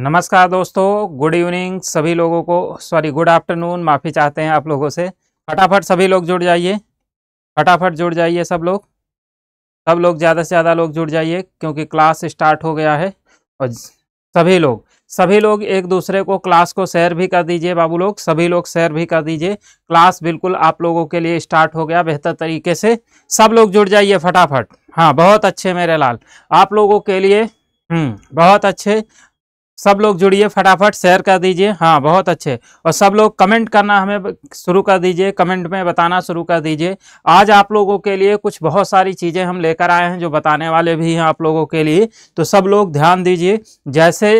नमस्कार दोस्तों good evening सभी लोगों को सॉरी गुड आफ्टरनून माफ़ी चाहते हैं आप लोगों से फटाफट सभी लोग जुड़ जाइए फटाफट जुड़ जाइए सब लोग सब लोग ज़्यादा से ज़्यादा लोग जुड़ जाइए क्योंकि क्लास स्टार्ट हो गया है और सभी लोग सभी लोग एक दूसरे को क्लास को शेयर भी कर दीजिए बाबू लोग सभी लोग शेयर भी कर दीजिए क्लास बिल्कुल आप लोगों के लिए स्टार्ट हो गया बेहतर तरीके से सब लोग जुड़ जाइए फटाफट हाँ बहुत अच्छे मेरे लाल आप लोगों के लिए हम्म, बहुत अच्छे सब लोग जुड़िए फटाफट शेयर कर दीजिए हाँ बहुत अच्छे और सब लोग कमेंट करना हमें शुरू कर दीजिए कमेंट में बताना शुरू कर दीजिए आज आप लोगों के लिए कुछ बहुत सारी चीज़ें हम लेकर आए हैं जो बताने वाले भी हैं आप लोगों के लिए तो सब लोग ध्यान दीजिए जैसे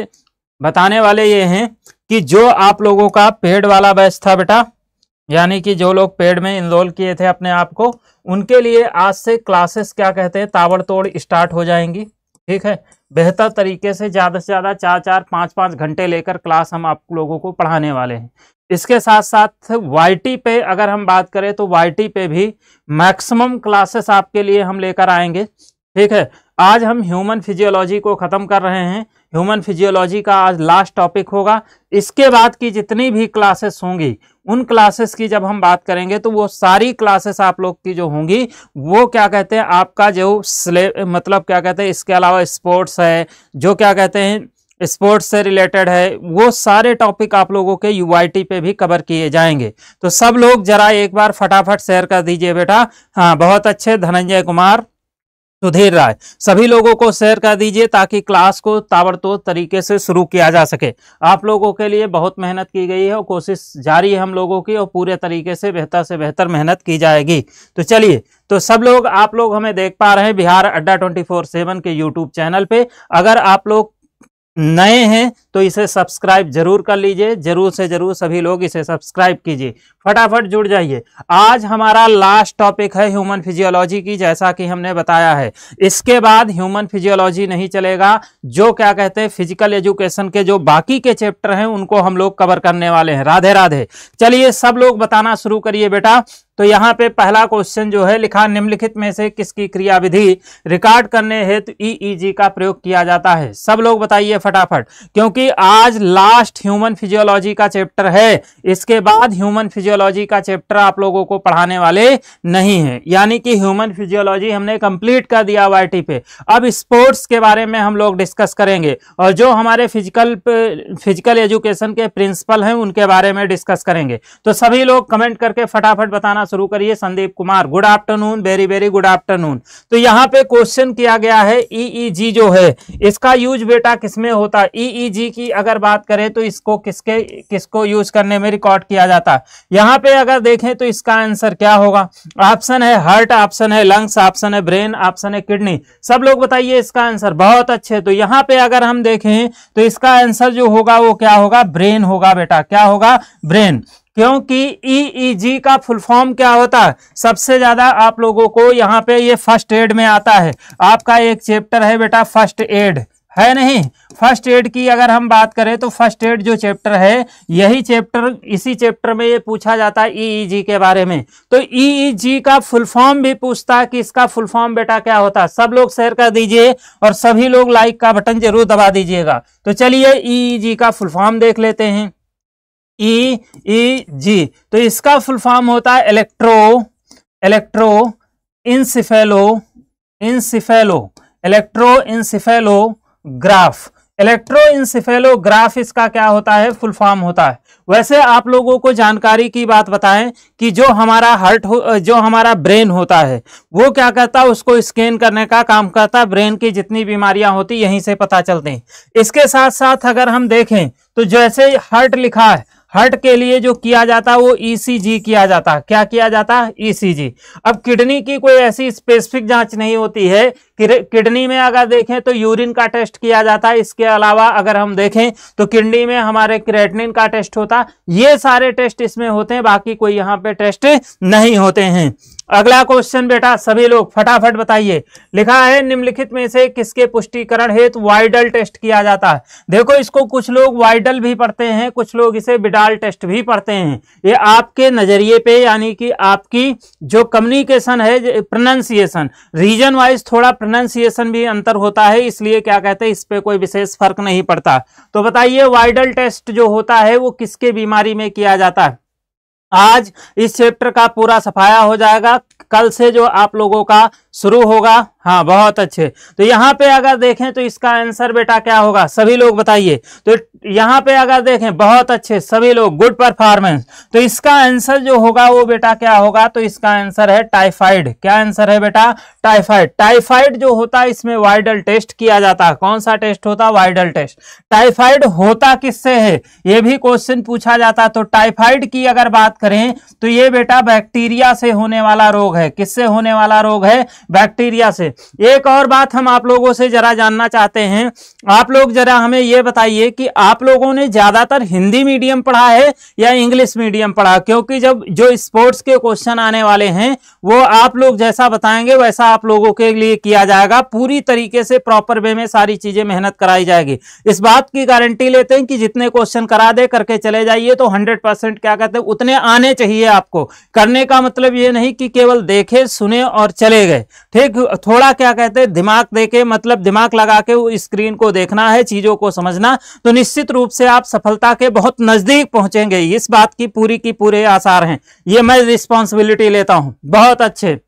बताने वाले ये हैं कि जो आप लोगों का पेड़ वाला बैच था बेटा यानी कि जो लोग पेड़ में इनरोल किए थे अपने आप को उनके लिए आज से क्लासेस क्या कहते हैं ताबड़तोड़ स्टार्ट हो जाएंगी ठीक है बेहतर तरीके से ज़्यादा से ज़्यादा चार चार पाँच पाँच घंटे लेकर क्लास हम आप लोगों को पढ़ाने वाले हैं इसके साथ साथ वाई पे अगर हम बात करें तो वाई पे भी मैक्सिमम क्लासेस आपके लिए हम लेकर आएंगे ठीक है आज हम ह्यूमन फिजियोलॉजी को ख़त्म कर रहे हैं ह्यूमन फिजियोलॉजी का आज लास्ट टॉपिक होगा इसके बाद की जितनी भी क्लासेस होंगी उन क्लासेस की जब हम बात करेंगे तो वो सारी क्लासेस आप लोग की जो होंगी वो क्या कहते हैं आपका जो स्ले मतलब क्या कहते हैं इसके अलावा स्पोर्ट्स है जो क्या कहते हैं स्पोर्ट्स से रिलेटेड है वो सारे टॉपिक आप लोगों के यू पे भी कवर किए जाएंगे तो सब लोग जरा एक बार फटाफट शेयर कर दीजिए बेटा हाँ बहुत अच्छे धनंजय कुमार सुधीर राय सभी लोगों को शेयर कर दीजिए ताकि क्लास को ताबड़तोड़ तरीके से शुरू किया जा सके आप लोगों के लिए बहुत मेहनत की गई है और कोशिश जारी है हम लोगों की और पूरे तरीके से बेहतर से बेहतर मेहनत की जाएगी तो चलिए तो सब लोग आप लोग हमें देख पा रहे हैं Bihar Adda twenty four seven के यूट्यूब चैनल पे अगर आप लोग नए हैं तो इसे सब्सक्राइब जरूर कर लीजिए जरूर से जरूर सभी लोग इसे सब्सक्राइब कीजिए फटाफट जुड़ जाइए आज हमारा लास्ट टॉपिक है ह्यूमन फिजियोलॉजी की जैसा कि हमने बताया है इसके बाद ह्यूमन फिजियोलॉजी नहीं चलेगा जो क्या कहते हैं फिजिकल एजुकेशन के जो बाकी के चैप्टर हैं उनको हम लोग कवर करने वाले हैं राधे राधे चलिए सब लोग बताना शुरू करिए बेटा तो यहाँ पे पहला क्वेश्चन जो है लिखा निम्नलिखित में से किसकी क्रियाविधि रिकॉर्ड करने हेतु ईईजी e e का प्रयोग किया जाता है सब लोग बताइए फटाफट क्योंकि आज लास्ट ह्यूमन फिजियोलॉजी का चैप्टर है इसके बाद ह्यूमन फिजियोलॉजी का चैप्टर आप लोगों को पढ़ाने वाले नहीं है यानी कि ह्यूमन फिजियोलॉजी हमने कंप्लीट कर दिया वाई पे अब स्पोर्ट्स के बारे में हम लोग डिस्कस करेंगे और जो हमारे फिजिकल फिजिकल एजुकेशन के प्रिंसिपल हैं उनके बारे में डिस्कस करेंगे तो सभी लोग कमेंट करके फटाफट बताना शुरू करिए Sandeep Kumar good afternoon very very good afternoon तो यहाँ पे क्वेश्चन किया गया है ईईजी e e जो है इसका यूज बेटा किसमें होता ईईजी e की अगर बात करें तो इसको किसके किसको यूज करने में रिकॉर्ड किया जाता यहाँ पे अगर देखें तो इसका आंसर क्या होगा ऑप्शन है हार्ट ऑप्शन है लंग्स ऑप्शन है ब्रेन ऑप्शन है किडनी सब लोग बताइए इसका आंसर बहुत अच्छे तो यहाँ पे अगर हम देखें तो इसका आंसर जो होगा वो क्या होगा ब्रेन होगा बेटा क्या होगा ब्रेन क्योंकि ईईजी e e का फुल फॉर्म क्या होता है सबसे ज़्यादा आप लोगों को यहाँ पे ये फर्स्ट एड में आता है आपका एक चैप्टर है बेटा फर्स्ट एड है नहीं फर्स्ट एड की अगर हम बात करें तो फर्स्ट एड जो चैप्टर है यही चैप्टर इसी चैप्टर में ये पूछा जाता है ईईजी e के बारे में तो ईईजी का फुल फॉर्म भी पूछता है कि इसका फुल फॉर्म बेटा क्या होता है सब लोग शेयर कर दीजिए और सभी लोग लाइक का बटन जरूर दबा दीजिएगा तो चलिए ईईजी का फुल फॉर्म देख लेते हैं ई ई जी तो इसका फुल फॉर्म होता है electro electro encephalo encephalo electroencephalograph electrograph इसका क्या होता है फुल फॉर्म होता है वैसे आप लोगों को जानकारी की बात बताएं कि जो हमारा हार्ट हो जो हमारा ब्रेन होता है वो क्या करता है उसको स्कैन करने का काम करता है ब्रेन की जितनी बीमारियां होती यहीं से पता चलते हैं इसके साथ साथ अगर हम देखें तो जैसे हार्ट लिखा है हर्ट के लिए जो किया जाता है वो ईसीजी e किया जाता है क्या किया जाता है ईसीजी e अब किडनी की कोई ऐसी स्पेसिफिक जांच नहीं होती है किडनी में अगर देखें तो यूरिन का टेस्ट किया जाता है इसके अलावा अगर हम देखें तो किडनी में हमारे क्रेटनिन का टेस्ट होता ये सारे टेस्ट इसमें होते हैं बाकी कोई यहाँ पे टेस्ट नहीं होते हैं अगला क्वेश्चन बेटा सभी लोग फटाफट बताइए लिखा है निम्नलिखित में से किसके पुष्टिकरण हेतु वाइडल टेस्ट किया जाता है देखो इसको कुछ लोग वाइडल भी पढ़ते हैं कुछ लोग इसे बिडाल टेस्ट भी पढ़ते हैं ये आपके नजरिए पे यानी कि आपकी जो कम्युनिकेशन है प्रोनाउंसिएशन रीजन वाइज थोड़ा प्रोनाउंसिएशन भी अंतर होता है इसलिए क्या कहते हैं इस पर कोई विशेष फर्क नहीं पड़ता तो बताइए वाइडल टेस्ट जो होता है वो किसके बीमारी में किया जाता है आज इस चैप्टर का पूरा सफाया हो जाएगा कल से जो आप लोगों का शुरू होगा हाँ बहुत अच्छे तो यहाँ पे अगर देखें तो इसका आंसर बेटा क्या होगा सभी लोग बताइए तो यहाँ पे अगर देखें बहुत अच्छे सभी लोग गुड परफॉर्मेंस तो इसका आंसर जो होगा वो बेटा क्या होगा तो इसका आंसर है टाइफाइड क्या आंसर है बेटा टाइफाइड टाइफाइड जो होता है इसमें वाइडल टेस्ट किया जाता है कौन सा टेस्ट होता है वाइडल टेस्ट टाइफाइड होता किससे है ये भी क्वेश्चन पूछा जाता तो टाइफाइड की अगर बात करें तो ये बेटा बैक्टीरिया से होने वाला रोग है किससे होने वाला रोग है बैक्टीरिया से एक और बात हम आप लोगों से जरा जानना चाहते हैं आप लोग जरा हमें ये बताइए कि आप लोगों ने ज्यादातर हिंदी मीडियम पढ़ा है या इंग्लिश मीडियम पढ़ा क्योंकि जब जो स्पोर्ट्स के क्वेश्चन आने वाले हैं वो आप लोग जैसा बताएंगे वैसा आप लोगों के लिए किया जाएगा पूरी तरीके से प्रॉपर वे में सारी चीजें मेहनत कराई जाएगी इस बात की गारंटी लेते हैं कि जितने क्वेश्चन करा दे करके चले जाइए तो हंड्रेड परसेंट क्या कहते हैं उतने आने चाहिए आपको करने का मतलब ये नहीं कि केवल देखे सुने और चले गए ठीक थोड़ा क्या कहते हैं दिमाग देके मतलब दिमाग लगा के स्क्रीन को देखना है चीज़ों को समझना तो निश्चित रूप से आप सफलता के बहुत नज़दीक पहुंचेंगे इस बात की पूरी की पूरे आसार हैं ये मैं रिस्पॉन्सिबिलिटी लेता हूं बहुत अच्छे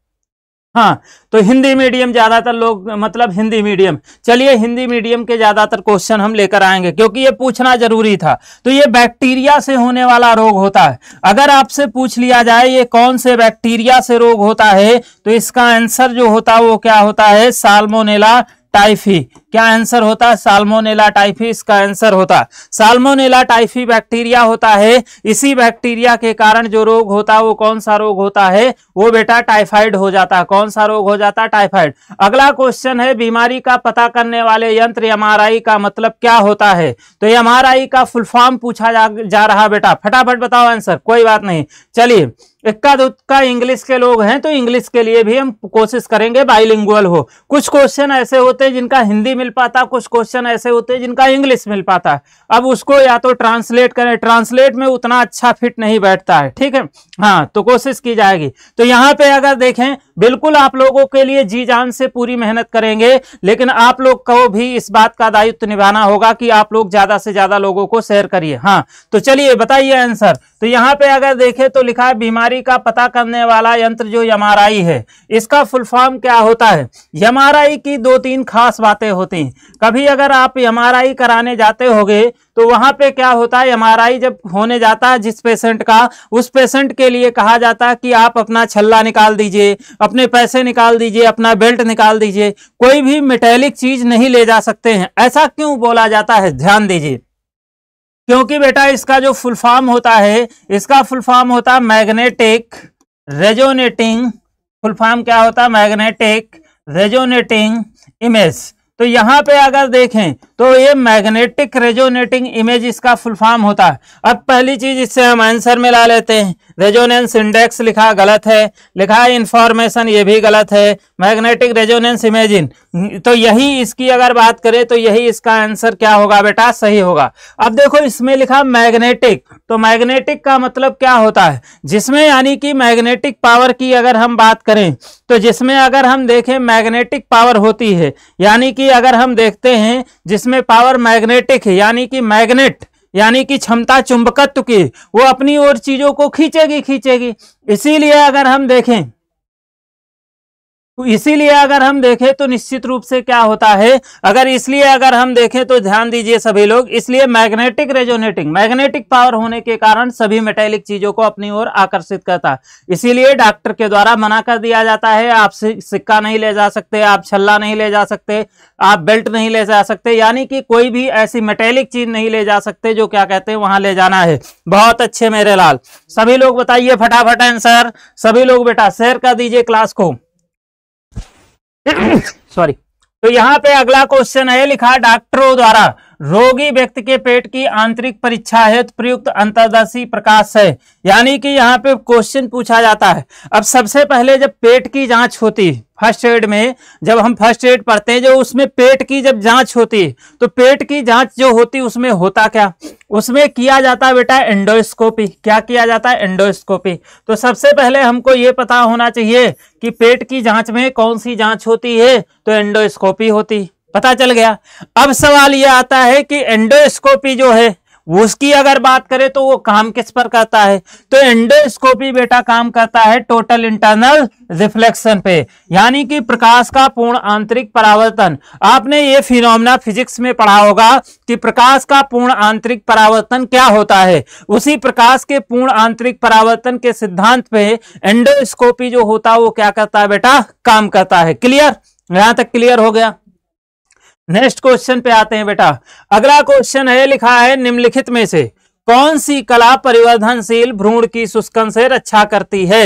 हाँ तो हिंदी मीडियम ज़्यादातर लोग मतलब हिंदी मीडियम चलिए हिंदी मीडियम के ज़्यादातर क्वेश्चन हम लेकर आएंगे क्योंकि ये पूछना जरूरी था तो ये बैक्टीरिया से होने वाला रोग होता है अगर आपसे पूछ लिया जाए ये कौन से बैक्टीरिया से रोग होता है तो इसका आंसर जो होता है वो क्या होता है साल्मोनेला टाइफी क्या आंसर होता है साल्मोनेला टाइफी इसका आंसर होता है साल्मोनेला टाइफी बैक्टीरिया होता है इसी बैक्टीरिया के कारण जो रोग होता है वो कौन सा रोग होता है वो बेटा टाइफाइड हो जाता है कौन सा रोग हो जाता है टाइफाइड अगला क्वेश्चन है बीमारी का पता करने वाले यंत्र एम का मतलब क्या होता है तो एम का फुल फॉर्म पूछा जा, जा रहा बेटा फटाफट बताओ आंसर कोई बात नहीं चलिए इक्का दुक्का इंग्लिश के लोग हैं तो इंग्लिश के लिए भी हम कोशिश करेंगे बाइलिंगुअल हो कुछ क्वेश्चन ऐसे होते हैं जिनका हिंदी मिल पाता कुछ क्वेश्चन ऐसे होते हैं जिनका इंग्लिश मिल पाता है अब उसको या तो ट्रांसलेट करें ट्रांसलेट में उतना अच्छा फिट नहीं बैठता है ठीक है हाँ तो कोशिश की जाएगी तो यहाँ पे अगर देखें बिल्कुल आप लोगों के लिए जी जान से पूरी मेहनत करेंगे लेकिन आप लोग को भी इस बात का दायित्व निभाना होगा कि आप लोग ज्यादा से ज्यादा लोगों को शेयर करिए हाँ तो चलिए बताइए आंसर तो यहाँ पे अगर देखें तो लिखा है बीमारी का पता करने वाला यंत्र जो एम है इसका फुल फॉर्म क्या होता है एम की दो तीन खास बातें होती हैं कभी अगर आप एम कराने जाते होगे तो वहां पे क्या होता है एमआरआई जब होने जाता है जिस पेशेंट का उस पेशेंट के लिए कहा जाता है कि आप अपना छल्ला निकाल दीजिए अपने पैसे निकाल दीजिए अपना बेल्ट निकाल दीजिए कोई भी मेटेलिक चीज नहीं ले जा सकते हैं ऐसा क्यों बोला जाता है ध्यान दीजिए क्योंकि बेटा इसका जो फुल फॉर्म होता है इसका फुल फॉर्म होता है मैग्नेटिक रेजोनेटिंग फुल फॉर्म क्या होता है मैग्नेटिक रेजोनेटिंग इमेज तो यहां पे अगर देखें तो ये मैग्नेटिक रेजोनेटिंग इमेज इसका फुल फॉर्म होता है अब पहली चीज इससे हम आंसर में ला लेते हैं रेजोनेंस इंडेक्स लिखा गलत है लिखा है इंफॉर्मेशन ये भी गलत है मैग्नेटिक रेजोनेंस इमेजिन तो यही इसकी अगर बात करें तो यही इसका आंसर क्या होगा बेटा सही होगा अब देखो इसमें लिखा मैग्नेटिक तो मैग्नेटिक का मतलब क्या होता है जिसमें यानी कि मैग्नेटिक पावर की अगर हम बात करें तो जिसमें अगर हम देखें मैग्नेटिक पावर होती है यानी कि अगर हम देखते हैं जिसमें जिसमें पावर मैग्नेटिक है यानी कि मैग्नेट यानी कि क्षमता चुंबकत्व की वो अपनी ओर चीजों को खींचेगी खींचेगी इसीलिए अगर हम देखें तो इसीलिए अगर हम देखें तो निश्चित रूप से क्या होता है अगर इसलिए अगर हम देखें तो ध्यान दीजिए सभी लोग इसलिए मैग्नेटिक रेजोनेटिंग मैग्नेटिक पावर होने के कारण सभी मेटेलिक चीजों को अपनी ओर आकर्षित करता है इसीलिए डॉक्टर के द्वारा मना कर दिया जाता है आप सिक्का नहीं ले जा सकते आप छल्ला नहीं ले जा सकते आप बेल्ट नहीं ले जा सकते यानी कि कोई भी ऐसी मेटेलिक चीज नहीं ले जा सकते जो क्या कहते हैं वहां ले जाना है बहुत अच्छे मेरे लाल सभी लोग बताइए फटाफट आंसर सभी लोग बेटा शेयर कर दीजिए क्लास को सॉरी तो यहाँ पे अगला क्वेश्चन है लिखा डॉक्टरों द्वारा रोगी व्यक्ति के पेट की आंतरिक परीक्षा हेतु प्रयुक्त अंतर्दशी प्रकाश है यानी कि यहाँ पे क्वेश्चन पूछा जाता है अब सबसे पहले जब पेट की जांच होती फर्स्ट एड में जब हम फर्स्ट एड पढ़ते हैं जो उसमें पेट की जब जांच होती तो पेट की जांच जो होती उसमें होता क्या उसमें किया जाता है बेटा एंडोस्कोपी क्या किया जाता है एंडोस्कोपी तो सबसे पहले हमको ये पता होना चाहिए कि पेट की जांच में कौन सी जांच होती है तो एंडोस्कोपी होती पता चल गया अब सवाल यह आता है कि एंडोस्कोपी जो है उसकी अगर बात करें तो वो काम किस पर करता है तो एंडोस्कोपी बेटा काम करता है टोटल इंटरनल रिफ्लेक्शन पे यानी कि प्रकाश का पूर्ण आंतरिक परावर्तन आपने ये फिनोमिना फिजिक्स में पढ़ा होगा कि प्रकाश का पूर्ण आंतरिक परावर्तन क्या होता है उसी प्रकाश के पूर्ण आंतरिक परावर्तन के सिद्धांत पे एंडोस्कोपी जो होता है वो क्या करता है बेटा काम करता है क्लियर यहां तक क्लियर हो गया नेक्स्ट क्वेश्चन पे आते हैं बेटा अगला क्वेश्चन है लिखा है निम्नलिखित में से कौन सी कला परिवर्धनशील भ्रूण की सुस्कन से रक्षा करती है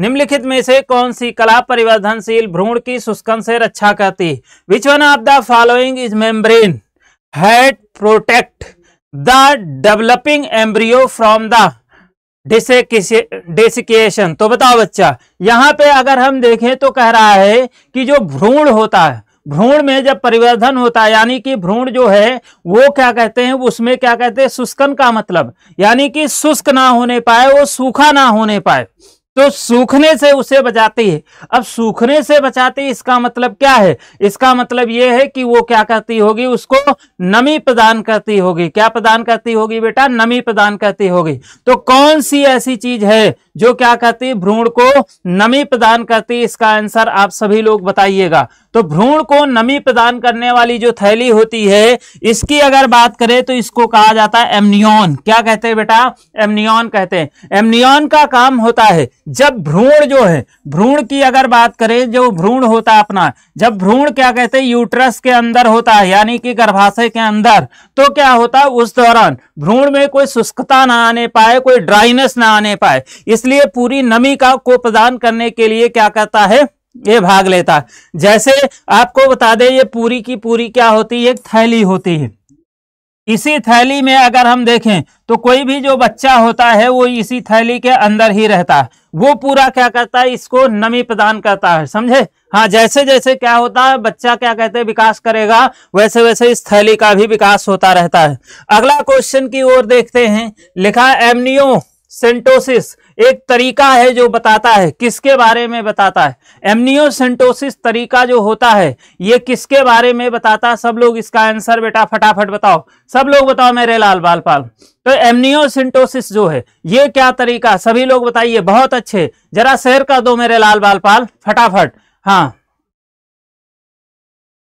निम्नलिखित में से कौन सी कला परिवर्धनशील भ्रूण की सुस्कन से रक्षा करती which one of the following is membrane head protect the developing embryo from the desiccation तो बताओ बच्चा यहाँ पे अगर हम देखें तो कह रहा है कि जो भ्रूण होता है भ्रूण में जब परिवर्धन होता है यानी कि भ्रूण जो है वो क्या कहते हैं उसमें क्या कहते हैं शुष्कन का मतलब यानी कि शुष्क ना होने पाए वो सूखा ना होने पाए तो सूखने से उसे बचाती है अब सूखने से बचाती है इसका मतलब क्या है इसका मतलब यह है कि वो क्या करती होगी उसको नमी प्रदान करती होगी क्या प्रदान करती होगी बेटा नमी प्रदान करती होगी तो कौन सी ऐसी चीज है जो क्या करती है भ्रूण को नमी प्रदान करती है इसका आंसर आप सभी लोग बताइएगा तो भ्रूण को नमी प्रदान करने वाली जो थैली होती है इसकी अगर बात करें तो इसको कहा जाता है एमनियन क्या कहते हैं बेटा एमनियन कहते हैं एमनियन का काम होता है जब भ्रूण जो है भ्रूण की अगर बात करें जो भ्रूण होता है अपना जब भ्रूण क्या कहते हैं यूट्रस के अंदर होता है यानी कि गर्भाशय के अंदर तो क्या होता है उस दौरान भ्रूण में कोई शुष्कता ना आने पाए कोई ड्राइनेस ना आने पाए इसलिए इसलिए पूरी नमी का को प्रदान करने के लिए क्या करता है ये भाग लेता है जैसे आपको बता दें ये पूरी की पूरी क्या होती है एक थैली होती है इसी थैली में अगर हम देखें तो कोई भी जो बच्चा होता है वो इसी थैली के अंदर ही रहता है वो पूरा क्या करता है इसको नमी प्रदान करता है समझे हाँ जैसे जैसे क्या होता है बच्चा क्या कहते हैं विकास करेगा वैसे वैसे इस थैली का भी विकास होता रहता है अगला क्वेश्चन की ओर देखते हैं लिखा एमनियो सेंटोसिस एक तरीका है जो बताता है किसके बारे में बताता है एमनियोसेंटोसिस तरीका जो होता है ये किसके बारे में बताता है सब लोग इसका आंसर बेटा फटाफट बताओ सब लोग बताओ मेरे लाल बाल पाल तो एमनियोसेंटोसिस जो है ये क्या तरीका सभी लोग बताइए बहुत अच्छे जरा शेयर कर दो मेरे लाल बाल पाल फटाफट हाँ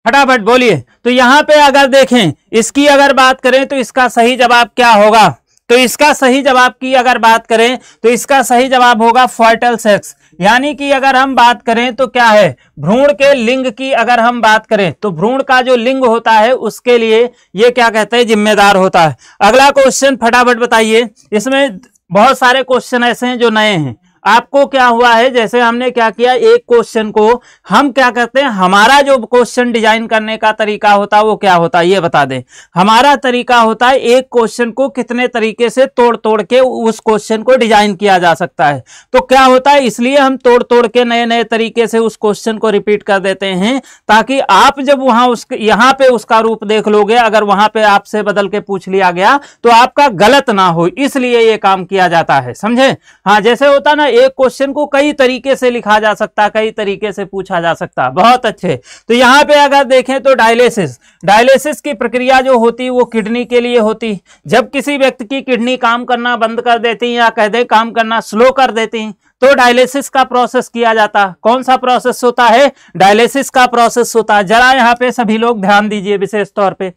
फटाफट बोलिए तो यहां पे अगर देखें इसकी अगर बात करें तो इसका सही जवाब क्या होगा तो इसका सही जवाब की अगर बात करें तो इसका सही जवाब होगा फर्टल सेक्स यानी कि अगर हम बात करें तो क्या है भ्रूण के लिंग की अगर हम बात करें तो भ्रूण का जो लिंग होता है उसके लिए ये क्या कहते हैं जिम्मेदार होता है अगला क्वेश्चन फटाफट बताइए इसमें बहुत सारे क्वेश्चन ऐसे हैं जो नए हैं आपको क्या हुआ है जैसे हमने क्या किया एक क्वेश्चन को हम क्या करते हैं हमारा जो क्वेश्चन डिजाइन करने का तरीका होता है वो क्या होता है ये बता दें हमारा तरीका होता है एक क्वेश्चन को कितने तरीके से तोड़ तोड़ के उस क्वेश्चन को डिजाइन किया जा सकता है तो क्या होता है इसलिए हम तोड़ तोड़ के नए नए तरीके से उस क्वेश्चन को रिपीट कर देते हैं ताकि आप जब वहां उस यहां पर उसका रूप देख लोगे अगर वहां पर आपसे बदल के पूछ लिया गया तो आपका गलत ना हो इसलिए ये काम किया जाता है समझे हाँ जैसे होता ना एक क्वेश्चन को कई तरीके से लिखा जा सकता कई तरीके से पूछा जा सकता बहुत अच्छे तो यहाँ पे अगर देखें तो डायलिसिस डायलिसिस की प्रक्रिया जो होती वो किडनी के लिए होती जब किसी व्यक्ति की किडनी काम करना बंद कर देती है या कह दे काम करना स्लो कर देती है तो डायलिसिस का प्रोसेस किया जाता कौन सा प्रोसेस होता है डायलिसिस का प्रोसेस होता है जरा यहाँ पे सभी लोग ध्यान दीजिए विशेष तौर पर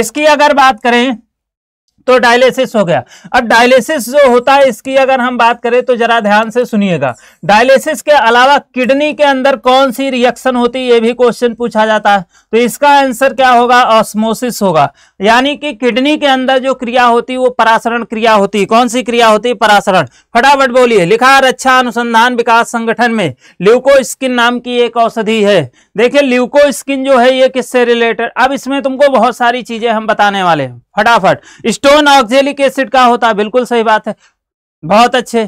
इसकी अगर बात करें तो डायलिसिस हो गया अब डायलिसिस जो होता है इसकी अगर हम बात करें तो जरा ध्यान से सुनिएगा डायलिसिस के अलावा किडनी के अंदर कौन सी रिएक्शन होती है ये भी क्वेश्चन पूछा जाता है तो इसका आंसर क्या होगा ऑस्मोसिस होगा यानी कि किडनी के अंदर जो क्रिया होती है वो परासरण क्रिया होती है कौन सी क्रिया होती है परासरण फटाफट बोलिए लिखा रक्षा अच्छा अनुसंधान विकास संगठन में ल्यूको स्किन नाम की एक औषधि है देखिये ल्यूको स्किन जो है ये किससे रिलेटेड अब इसमें तुमको बहुत सारी चीजें हम बताने वाले हैं फटाफट स्टो कीटोन ऑक्जेलिक एसिड का होता है बिल्कुल सही बात है बहुत अच्छे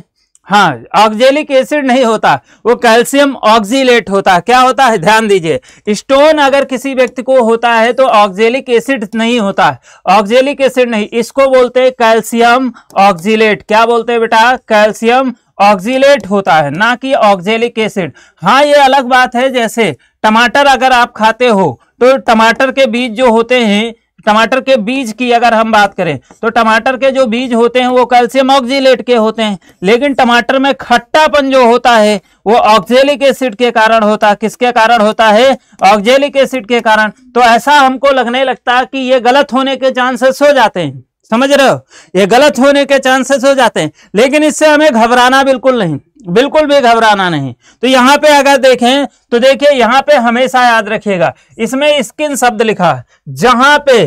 हाँ ऑक्जेलिक एसिड नहीं होता वो कैल्शियम ऑक्जीलेट होता है क्या होता है ध्यान दीजिए स्टोन अगर किसी व्यक्ति को होता है तो ऑक्जेलिक एसिड नहीं होता है ऑक्जेलिक एसिड नहीं इसको बोलते हैं कैल्शियम ऑक्जीलेट क्या बोलते हैं बेटा कैल्शियम ऑक्जीलेट होता है ना कि ऑक्जेलिक एसिड हाँ ये अलग बात है जैसे टमाटर अगर आप खाते हो तो टमाटर के बीज जो होते हैं टमाटर के बीज की अगर हम बात करें तो टमाटर के जो बीज होते हैं वो कैल्शियम ऑक्जीलेट के होते हैं लेकिन टमाटर में खट्टापन जो होता है वो ऑक्जेलिक एसिड के कारण होता है किसके कारण होता है ऑक्जेलिक एसिड के कारण तो ऐसा हमको लगने लगता है कि ये गलत होने के चांसेस हो जाते हैं समझ रहे हो ये गलत होने के चांसेस हो जाते हैं लेकिन इससे हमें घबराना बिल्कुल नहीं बिल्कुल भी घबराना नहीं तो यहां पे अगर देखें तो देखिए यहां पे हमेशा याद रखिएगा इसमें स्किन शब्द लिखा है जहां पे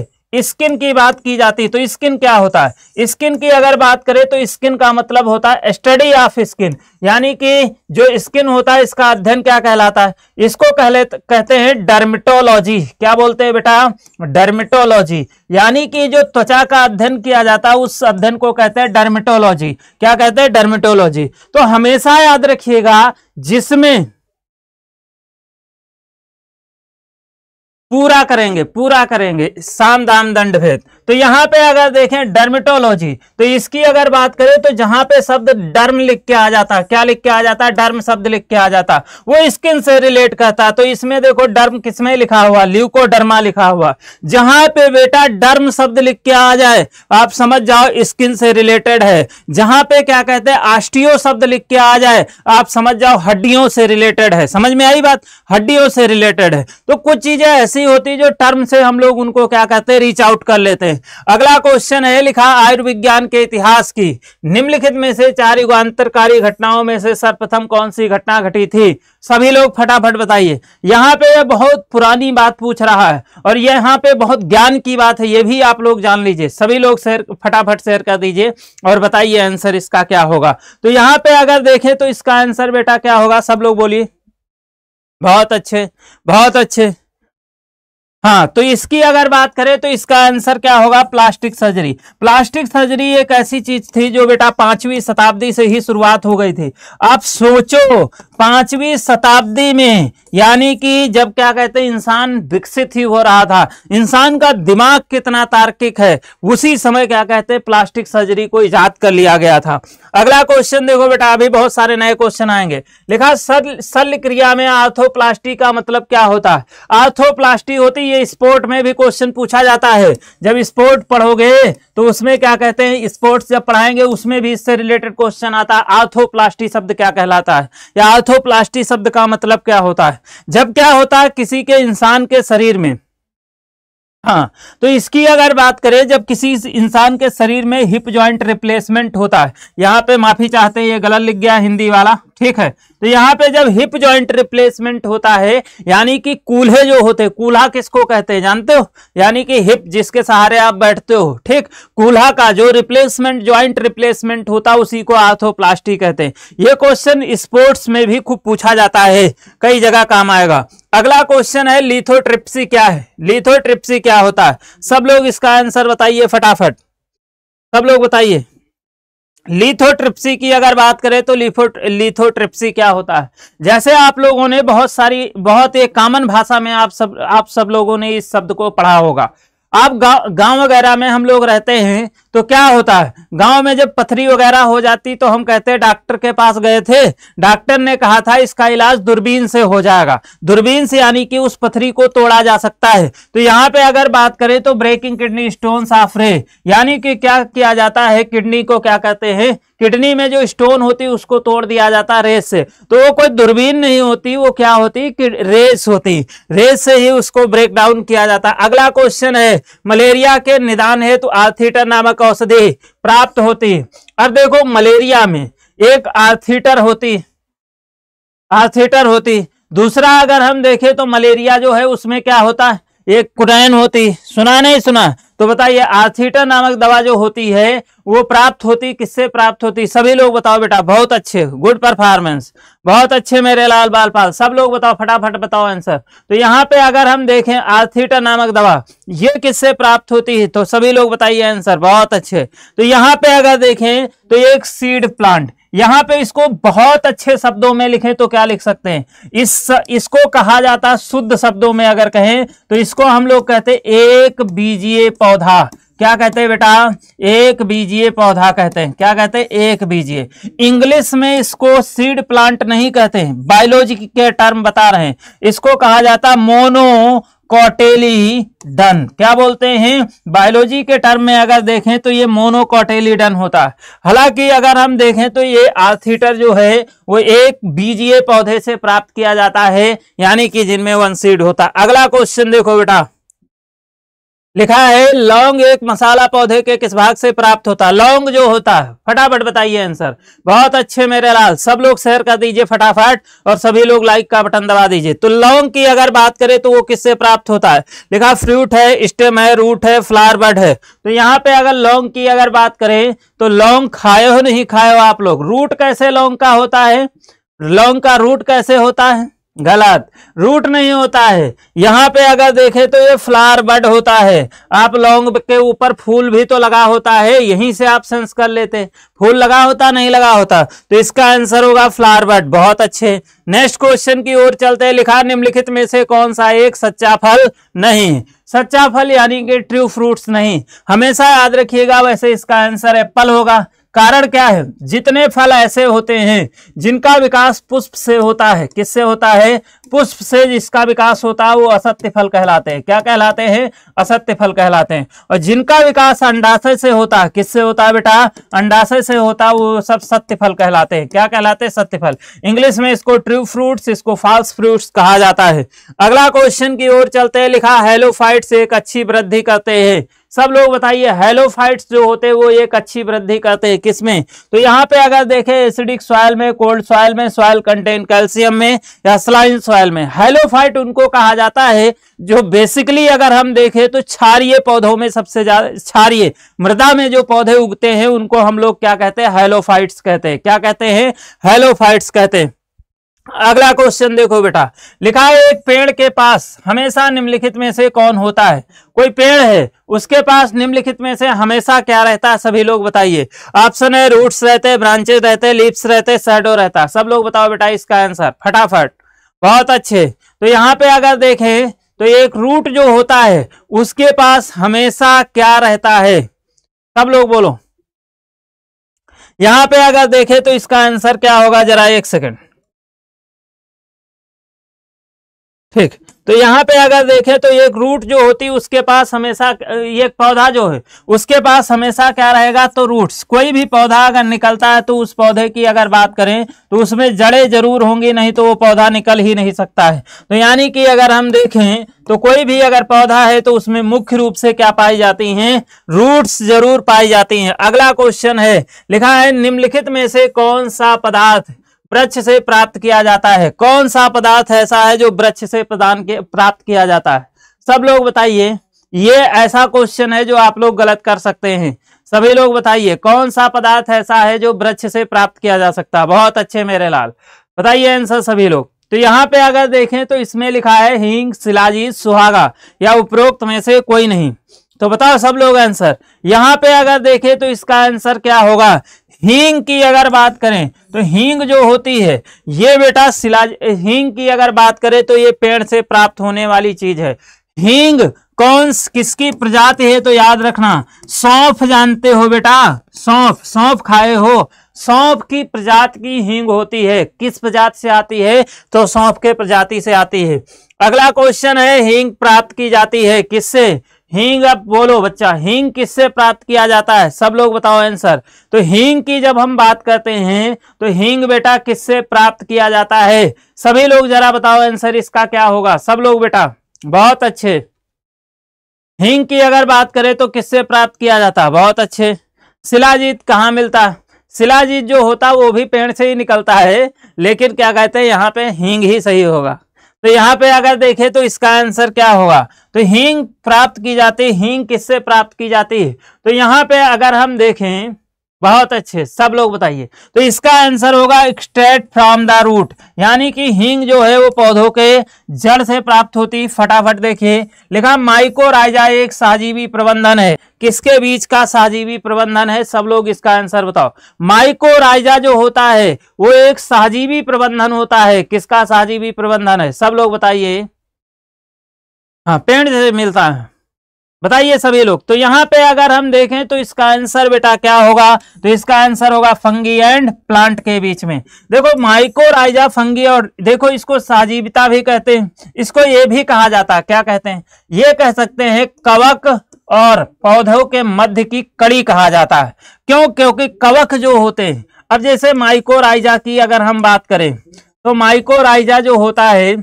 स्किन की बात की जाती है तो स्किन क्या होता है स्किन की अगर बात करें तो स्किन का मतलब होता है स्टडी ऑफ स्किन यानी कि जो स्किन होता है इसका अध्ययन क्या कहलाता है इसको कहले कहते हैं डर्मिटोलॉजी क्या बोलते हैं बेटा डर्मिटोलॉजी यानी कि जो त्वचा का अध्ययन किया जाता है उस अध्ययन को कहते हैं डर्मिटोलॉजी क्या कहते हैं डर्मिटोलॉजी तो हमेशा याद रखिएगा जिसमें पूरा करेंगे पूरा करेंगे साम दाम दंड भेद तो यहाँ पे अगर देखें डर्मेटोलॉजी तो इसकी अगर बात करें तो जहां पे शब्द डर्म लिख के आ जाता क्या लिख के आ जाता डर्म शब्द लिख के आ जाता वो स्किन से रिलेट करता तो इसमें देखो डर्म किसमें लिखा हुआ ल्यूको डर्मा लिखा हुआ जहां पे बेटा डर्म शब्द लिख के आ जाए आप समझ जाओ स्किन से रिलेटेड है जहां पे क्या कहते हैं आस्टियो शब्द लिख के आ जाए आप समझ जाओ हड्डियों से रिलेटेड है समझ में आई बात हड्डियों से रिलेटेड है तो कुछ चीजें ऐसी ऐसी होती है जो टर्म से हम लोग उनको क्या कहते हैं रीच आउट कर लेते हैं अगला क्वेश्चन है लिखा आयुर्विज्ञान के इतिहास की निम्नलिखित में से चार युगांतरकारी घटनाओं में से सर्वप्रथम कौन सी घटना घटी थी सभी लोग फटाफट बताइए यहाँ पे यह बहुत पुरानी बात पूछ रहा है और यहाँ पे बहुत ज्ञान की बात है ये भी आप लोग जान लीजिए सभी लोग शेयर फटाफट शेयर कर दीजिए और बताइए आंसर इसका क्या होगा तो यहाँ पे अगर देखें तो इसका आंसर बेटा क्या होगा सब लोग बोलिए बहुत अच्छे बहुत अच्छे हाँ तो इसकी अगर बात करें तो इसका आंसर क्या होगा प्लास्टिक सर्जरी प्लास्टिक सर्जरी एक ऐसी चीज थी जो बेटा पांचवी शताब्दी से ही शुरुआत हो गई थी आप सोचो पांचवी शताब्दी में यानी कि जब क्या कहते हैं इंसान विकसित ही हो रहा था इंसान का दिमाग कितना तार्किक है उसी समय क्या कहते हैं प्लास्टिक सर्जरी को इजाद कर लिया गया था अगला क्वेश्चन देखो बेटा अभी बहुत सारे नए क्वेश्चन आएंगे लिखा सल शल्य क्रिया में आर्थोप्लास्टी का मतलब क्या होता है आर्थोप्लास्टी होती है स्पोर्ट में भी क्वेश्चन पूछा जाता है जब स्पोर्ट पढ़ोगे तो उसमें क्या कहते हैं स्पोर्ट्स जब पढ़ाएंगे उसमें भी इससे रिलेटेड क्वेश्चन आता है आर्थोप्लास्टी शब्द क्या कहलाता है या ऑर्थोप्लास्टी शब्द का मतलब क्या होता है जब क्या होता है किसी के इंसान के शरीर में हाँ तो इसकी अगर बात करें जब किसी इंसान के शरीर में हिप ज्वाइंट रिप्लेसमेंट होता है यहाँ पे माफी चाहते हैं ये गलत लिख गया हिंदी वाला ठीक है तो यहाँ पे जब हिप ज्वाइंट रिप्लेसमेंट होता है यानी कि कूल्हे जो होते हैं कूल्हा किसको कहते हैं जानते हो यानी कि हिप जिसके सहारे आप बैठते हो ठीक कूल्हा का जो रिप्लेसमेंट ज्वाइंट रिप्लेसमेंट होता है उसी को आर्थोप्लास्टी कहते हैं ये क्वेश्चन स्पोर्ट्स में भी खूब पूछा जाता है कई जगह काम आएगा अगला क्वेश्चन है लिथोट्रिप्सी क्या है लिथोट्रिप्सी क्या होता है सब लोग इसका आंसर बताइए फटाफट सब लोग बताइए लिथोट्रिप्सी की अगर बात करें तो लिथोट्रिप्सी क्या होता है जैसे आप लोगों ने बहुत सारी बहुत एक कॉमन भाषा में आप सब आप सब लोगों ने इस शब्द को पढ़ा होगा आप गांव गांव वगैरह में हम लोग रहते हैं तो क्या होता है गांव में जब पथरी वगैरह हो जाती तो हम कहते हैं डॉक्टर के पास गए थे डॉक्टर ने कहा था इसका इलाज दूरबीन से हो जाएगा दूरबीन से यानी कि उस पथरी को तोड़ा जा सकता है तो यहाँ पे अगर बात करें तो ब्रेकिंग किडनी स्टोन साफ रहे यानी कि क्या किया जाता है किडनी को क्या कहते हैं किडनी में जो स्टोन होती है उसको तोड़ दिया जाता रेस से तो वो कोई दूरबीन नहीं होती वो क्या होती कि रेस होती रेस से ही उसको ब्रेक डाउन किया जाता अगला क्वेश्चन है मलेरिया के निदान हेतु आर्थीटर नामक औषधि प्राप्त होती अब देखो मलेरिया में एक आर्थीटर होती आर्थीटर होती दूसरा अगर हम देखें तो मलेरिया जो है उसमें क्या होता है एक कुरैन होती सुना नहीं सुना तो बताइए आर्थीटर नामक दवा जो होती है वो प्राप्त होती किससे प्राप्त होती सभी लोग बताओ बेटा बहुत अच्छे गुड परफॉर्मेंस बहुत अच्छे मेरे लाल बाल पाल सब लोग बताओ फटाफट बताओ आंसर तो यहाँ पे अगर हम देखें आर्थीटा नामक दवा ये किससे प्राप्त होती है तो सभी लोग बताइए आंसर बहुत अच्छे तो यहाँ पे अगर देखें तो एक सीड प्लांट यहाँ पे इसको बहुत अच्छे शब्दों में लिखें तो क्या लिख सकते हैं इस इसको कहा जाता शुद्ध शब्दों में अगर कहें तो इसको हम लोग कहते एक बीजीय पौधा क्या कहते हैं बेटा एक बीजीय पौधा कहते हैं क्या कहते हैं एक बीजीय इंग्लिश में इसको सीड प्लांट नहीं कहते हैं बायोलॉजी के टर्म बता रहे हैं इसको कहा जाता है मोनो डन क्या बोलते हैं बायोलॉजी के टर्म में अगर देखें तो ये डन होता है हालांकि अगर हम देखें तो ये आर्थीटर जो है वो एक बीजीय पौधे से प्राप्त किया जाता है यानी कि जिनमें वन सीड होता अगला क्वेश्चन देखो बेटा लिखा है लौंग एक मसाला पौधे के किस भाग से प्राप्त होता है लौंग जो होता है फटाफट बताइए आंसर बहुत अच्छे मेरे लाल सब लोग शेयर कर दीजिए फटाफट और सभी लोग लाइक का बटन दबा दीजिए तो लौंग की अगर बात करें तो वो किससे प्राप्त होता है लिखा फ्रूट है स्टेम है रूट है फ्लावर बड है तो यहाँ पे अगर लौंग की अगर बात करें तो लौंग खाए हो नहीं खाए हो आप लोग रूट कैसे लौंग का होता है लौंग का रूट कैसे होता है गलत रूट नहीं होता है यहाँ पे अगर देखें तो ये फ्लावर बड होता है आप लौंग के ऊपर फूल भी तो लगा होता है यहीं से आप सेंस कर लेते फूल लगा होता नहीं लगा होता तो इसका आंसर होगा फ्लावर बड बहुत अच्छे नेक्स्ट क्वेश्चन की ओर चलते हैं लिखा निम्नलिखित में से कौन सा एक सच्चा फल नहीं सच्चा फल यानी कि ट्रू फ्रूट्स नहीं हमेशा याद रखिएगा वैसे इसका आंसर एप्पल होगा कारण क्या है जितने फल ऐसे होते हैं जिनका विकास पुष्प से होता है किससे होता है पुष्प से जिसका विकास होता है वो असत्य फल कहलाते हैं क्या कहलाते हैं असत्य फल कहलाते हैं और जिनका विकास अंडाशय से होता है किससे होता है बेटा अंडाशय से होता है वो सब सत्य फल कहलाते हैं क्या कहलाते हैं सत्य फल इंग्लिश में इसको ट्रू फ्रूट्स इसको फॉल्स फ्रूट्स कहा जाता है अगला क्वेश्चन की ओर चलते हैं लिखा हेलोफाइट्स एक अच्छी वृद्धि करते हैं सब लोग बताइए हेलोफाइट जो होते हैं वो एक अच्छी वृद्धि करते हैं किसमें तो यहाँ पे अगर देखे एसिडिक सॉयल में कोल्ड सॉयल में सॉयल कंटेन कैल्शियम में या स्लाइन सॉयल सॉयल में हेलोफाइट उनको कहा जाता है जो बेसिकली अगर हम देखें तो क्षारिय पौधों में सबसे ज्यादा क्षारिय मृदा में जो पौधे उगते हैं उनको हम लोग क्या कहते हैं हेलोफाइट्स कहते हैं क्या कहते हैं हेलोफाइट्स कहते हैं अगला क्वेश्चन देखो बेटा लिखा है एक पेड़ के पास हमेशा निम्नलिखित में से कौन होता है कोई पेड़ है उसके पास निम्नलिखित में से हमेशा क्या रहता है सभी लोग बताइए ऑप्शन है रूट्स रहते हैं ब्रांचेस रहते हैं लीव्स रहते हैं शैडो रहता है सब लोग बताओ बेटा इसका आंसर फटाफट बहुत अच्छे तो यहाँ पे अगर देखें तो एक रूट जो होता है उसके पास हमेशा क्या रहता है सब लोग बोलो यहां पे अगर देखें तो इसका आंसर क्या होगा जरा एक सेकंड ठीक तो यहाँ पे अगर देखें तो एक रूट जो होती है उसके पास हमेशा एक पौधा जो है उसके पास हमेशा क्या रहेगा तो रूट्स कोई भी पौधा अगर निकलता है तो उस पौधे की अगर बात करें तो उसमें जड़ें जरूर होंगी नहीं तो वो पौधा निकल ही नहीं सकता है तो यानी कि अगर हम देखें तो कोई भी अगर पौधा है तो उसमें मुख्य रूप से क्या पाई जाती हैं रूट्स जरूर पाई जाती हैं अगला क्वेश्चन है लिखा है निम्नलिखित में से कौन सा पदार्थ वृक्ष से प्राप्त किया जाता है कौन सा पदार्थ ऐसा है जो वृक्ष से प्रदान के प्राप्त किया जाता है सब लोग बताइए ये ऐसा क्वेश्चन है जो आप लोग गलत कर सकते हैं सभी लोग बताइए कौन सा पदार्थ ऐसा है जो वृक्ष से प्राप्त किया जा सकता है बहुत अच्छे मेरे लाल बताइए आंसर सभी लोग तो यहाँ पे अगर देखें तो इसमें लिखा है हींग सिलाजी सुहागा या उपरोक्त में से कोई नहीं तो बताओ सब लोग आंसर यहाँ पे अगर देखें तो इसका आंसर क्या होगा हींग की अगर बात करें तो हींग जो होती है ये बेटा शिला हींग की अगर बात करें तो ये पेड़ से प्राप्त होने वाली चीज है हींग कौन किसकी प्रजाति है तो याद रखना सौंफ जानते हो बेटा सौंफ सौंफ खाए हो सौंफ की प्रजाति की हींग होती है किस प्रजाति से आती है तो सौंफ के प्रजाति से आती है अगला क्वेश्चन है हींग प्राप्त की जाती है किससे हींग अब बोलो बच्चा हींग किससे प्राप्त किया जाता है सब लोग बताओ आंसर तो हींग की जब हम बात करते हैं तो हींग बेटा किससे प्राप्त किया जाता है सभी लोग जरा बताओ आंसर इसका क्या होगा सब लोग बेटा बहुत अच्छे हींग की अगर बात करें तो किससे प्राप्त किया जाता बहुत अच्छे शिलाजीत कहाँ मिलता शिलाजीत जो होता वो भी पेड़ से ही निकलता है लेकिन क्या कहते हैं यहाँ पे हींग ही सही होगा तो यहाँ पे अगर देखें तो इसका आंसर क्या होगा तो हींग प्राप्त की जाती है हींग किससे प्राप्त की जाती है तो यहाँ पे अगर हम देखें बहुत अच्छे सब लोग बताइए तो इसका आंसर होगा एक्सट्रेट फ्रॉम द रूट यानी कि हींग जो है वो पौधों के जड़ से प्राप्त होती फटाफट देखिए लिखा माइकोराइजा एक साजीवी प्रबंधन है किसके बीच का सहजीवी प्रबंधन है सब लोग इसका आंसर बताओ माइकोराइजा जो होता है वो एक सहजीवी प्रबंधन होता है किसका सहजीवी प्रबंधन है सब लोग बताइए हाँ पेड़ से मिलता है बताइए सभी लोग तो यहाँ पे अगर हम देखें तो इसका आंसर बेटा क्या होगा तो इसका आंसर होगा फंगी एंड प्लांट के बीच में देखो माइकोराइजा फंगी और देखो इसको साजीविता भी कहते हैं इसको ये भी कहा जाता है क्या कहते हैं ये कह सकते हैं कवक और पौधों के मध्य की कड़ी कहा जाता है क्यों क्योंकि कवक जो होते हैं अब जैसे माइकोराइजा की अगर हम बात करें तो माइकोराइजा जो होता है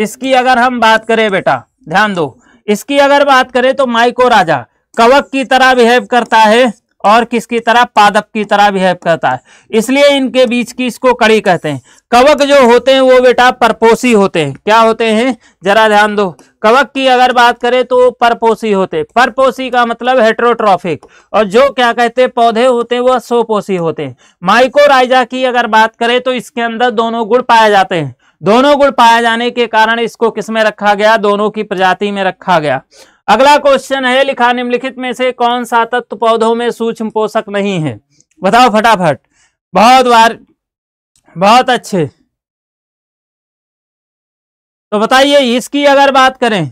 इसकी अगर हम बात करें बेटा ध्यान दो इसकी अगर बात करें तो माइकोराजा कवक की तरह बिहेव करता है और किसकी तरह पादप की तरह बिहेव करता है इसलिए इनके बीच की इसको कड़ी कहते हैं कवक जो होते हैं वो बेटा परपोसी होते हैं क्या होते हैं जरा ध्यान दो कवक की अगर बात करें तो परपोसी होते परपोसी का मतलब हेट्रोट्रॉफिक और जो क्या कहते हैं पौधे होते हैं वो सोपोसी होते हैं माइकोराइजा की अगर बात करें तो इसके अंदर दोनों गुड़ पाए जाते हैं दोनों गुण पाए जाने के कारण इसको किसमें रखा गया दोनों की प्रजाति में रखा गया अगला क्वेश्चन है लिखा निम्नलिखित में से कौन सा तत्व पौधों में सूक्ष्म पोषक नहीं है बताओ फटाफट बहुत बार बहुत अच्छे तो बताइए इसकी अगर बात करें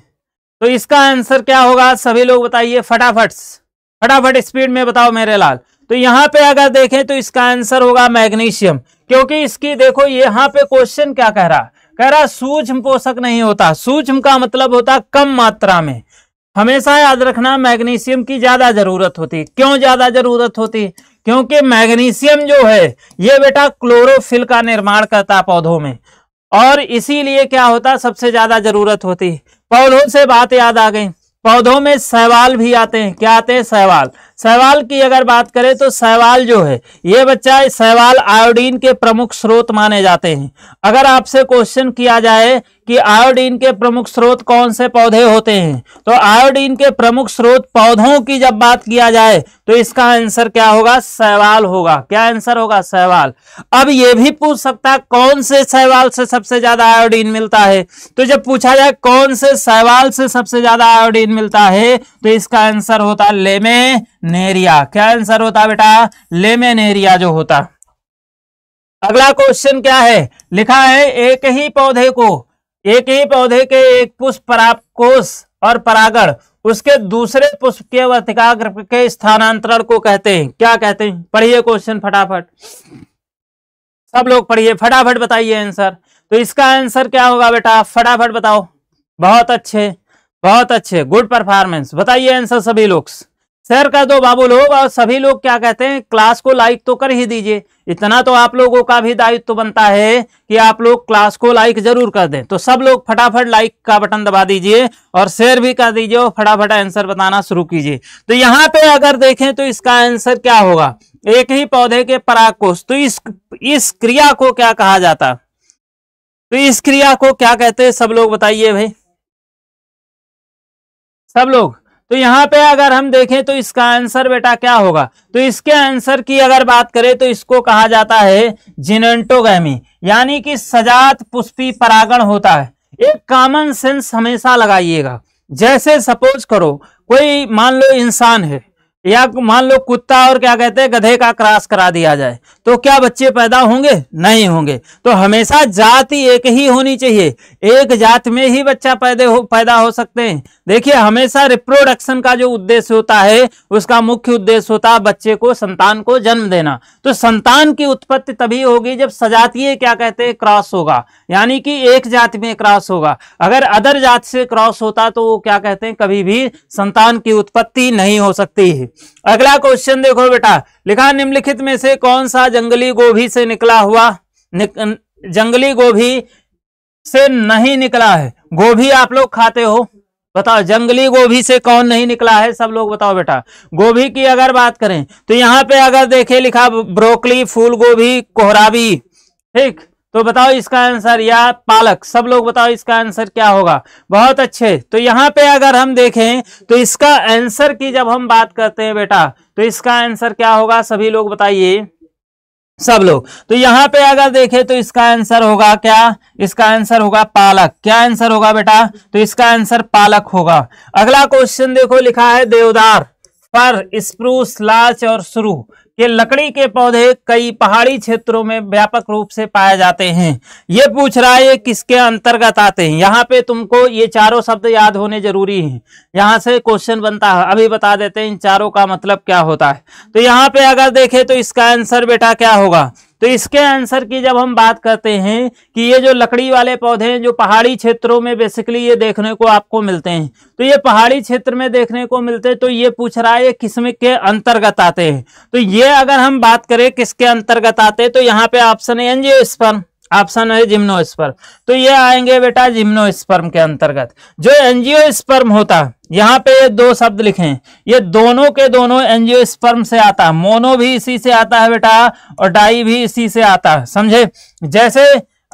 तो इसका आंसर क्या होगा सभी लोग बताइए फटाफट फटाफट स्पीड में बताओ मेरे लाल तो यहां पे अगर देखें तो इसका आंसर होगा मैग्नीशियम क्योंकि इसकी देखो यहां पे क्वेश्चन क्या कह रहा कह रहा सूक्ष्म पोषक नहीं होता सूक्ष्म का मतलब होता कम मात्रा में हमेशा याद रखना मैग्नीशियम की ज्यादा जरूरत होती है क्यों ज्यादा जरूरत होती है क्योंकि मैग्नीशियम जो है ये बेटा क्लोरोफिल का निर्माण करता पौधों में और इसीलिए क्या होता सबसे ज्यादा जरूरत होती है पौधों से बात याद आ गई पौधों में सहवाल भी आते हैं क्या आते हैं सहवाल सहवाल की अगर बात करें तो सहवाल जो है ये बच्चा सहवाल आयोडीन के प्रमुख स्रोत माने जाते हैं अगर आपसे क्वेश्चन किया जाए कि आयोडीन के प्रमुख स्रोत कौन से पौधे होते हैं तो आयोडीन के प्रमुख स्रोत पौधों की जब बात किया जाए तो इसका आंसर क्या होगा सहवाल होगा क्या आंसर होगा सहवाल अब यह भी पूछ सकता है कौन से सहवाल से सबसे ज्यादा आयोडीन मिलता है तो जब पूछा जाए कौन से सहवाल से सबसे ज्यादा आयोडीन मिलता है तो इसका आंसर होता लेमेनेरिया क्या आंसर होता बेटा लेमेनेरिया जो होता अगला क्वेश्चन क्या है लिखा है एक ही पौधे को एक ही पौधे के एक पुष्प परापकोष और परागण उसके दूसरे पुष्प के वर्तिकाग्र के स्थानांतरण को कहते हैं क्या कहते हैं पढ़िए क्वेश्चन फटाफट सब लोग पढ़िए फटाफट बताइए आंसर तो इसका आंसर क्या होगा बेटा फटाफट बताओ बहुत अच्छे बहुत अच्छे गुड परफॉर्मेंस बताइए आंसर सभी लोग शेयर कर दो बाबू लोग और सभी लोग क्या कहते हैं क्लास को लाइक तो कर ही दीजिए इतना तो आप लोगों का भी दायित्व तो बनता है कि आप लोग क्लास को लाइक जरूर कर दें तो सब लोग फटाफट लाइक का बटन दबा दीजिए और शेयर भी कर दीजिए और फटाफट आंसर बताना शुरू कीजिए तो यहाँ पे अगर देखें तो इसका आंसर क्या होगा एक ही पौधे के पराकोष तो इस इस क्रिया को क्या कहा जाता तो इस क्रिया को क्या कहते हैं सब लोग बताइए भाई सब लोग तो यहाँ पे अगर हम देखें तो इसका आंसर बेटा क्या होगा तो इसके आंसर की अगर बात करें तो इसको कहा जाता है जिनेंटोगैमी यानी कि सजात पुष्पी परागण होता है एक कॉमन सेंस हमेशा लगाइएगा जैसे सपोज करो कोई मान लो इंसान है या मान लो कुत्ता और क्या कहते हैं गधे का क्रॉस करा दिया जाए तो क्या बच्चे पैदा होंगे नहीं होंगे तो हमेशा जाति एक ही होनी चाहिए एक जात में ही बच्चा पैदे हो पैदा हो सकते हैं देखिए हमेशा रिप्रोडक्शन का जो उद्देश्य होता है उसका मुख्य उद्देश्य होता है बच्चे को संतान को जन्म देना तो संतान की उत्पत्ति तभी होगी जब सजातीय क्या कहते हैं क्रॉस होगा यानी कि एक जाति में क्रॉस होगा अगर अदर जात से क्रॉस होता तो वो क्या कहते हैं कभी भी संतान की उत्पत्ति नहीं हो सकती है अगला क्वेश्चन देखो बेटा लिखा निम्नलिखित में से कौन सा जंगली गोभी से निकला हुआ निक, जंगली गोभी से नहीं निकला है गोभी आप लोग खाते हो बताओ जंगली गोभी से कौन नहीं निकला है सब लोग बताओ बेटा गोभी की अगर बात करें तो यहाँ पे अगर देखे लिखा ब्रोकली फूल गोभी कोहराबी ठीक तो बताओ इसका आंसर या पालक सब लोग बताओ इसका आंसर क्या होगा बहुत अच्छे तो यहाँ पे अगर हम देखें तो इसका आंसर की जब हम बात करते हैं बेटा तो इसका आंसर क्या होगा सभी लोग बताइए सब लोग तो यहाँ पे अगर देखें तो इसका आंसर होगा क्या इसका आंसर होगा पालक क्या आंसर होगा बेटा तो इसका आंसर पालक होगा अगला क्वेश्चन देखो लिखा है देवदार पर स्प्रूस लाच और शुरू ये लकड़ी के पौधे कई पहाड़ी क्षेत्रों में व्यापक रूप से पाए जाते हैं ये पूछ रहा है ये किसके अंतर्गत आते हैं यहाँ पे तुमको ये चारों शब्द याद होने जरूरी हैं यहाँ से क्वेश्चन बनता है अभी बता देते हैं इन चारों का मतलब क्या होता है तो यहाँ पे अगर देखें तो इसका आंसर बेटा क्या होगा तो इसके आंसर की जब हम बात करते हैं कि ये जो लकड़ी वाले पौधे हैं जो पहाड़ी क्षेत्रों में बेसिकली ये देखने को आपको मिलते हैं तो ये पहाड़ी क्षेत्र में देखने को मिलते हैं तो ये पूछ रहा है ये किस्म के अंतर्गत आते हैं तो ये अगर हम बात करें किसके अंतर्गत आते हैं तो यहाँ पे ऑप्शन है स्पर्म ऑप्शन है जिम्नोस्पर्म तो ये आएंगे बेटा जिम्नोस्पर्म के अंतर्गत जो एनजीओ स्पर्म होता यहाँ पे ये दो शब्द लिखे हैं ये दोनों के दोनों एनजीओ स्पर्म से आता है मोनो भी इसी से आता है बेटा और डाई भी इसी से आता है समझे जैसे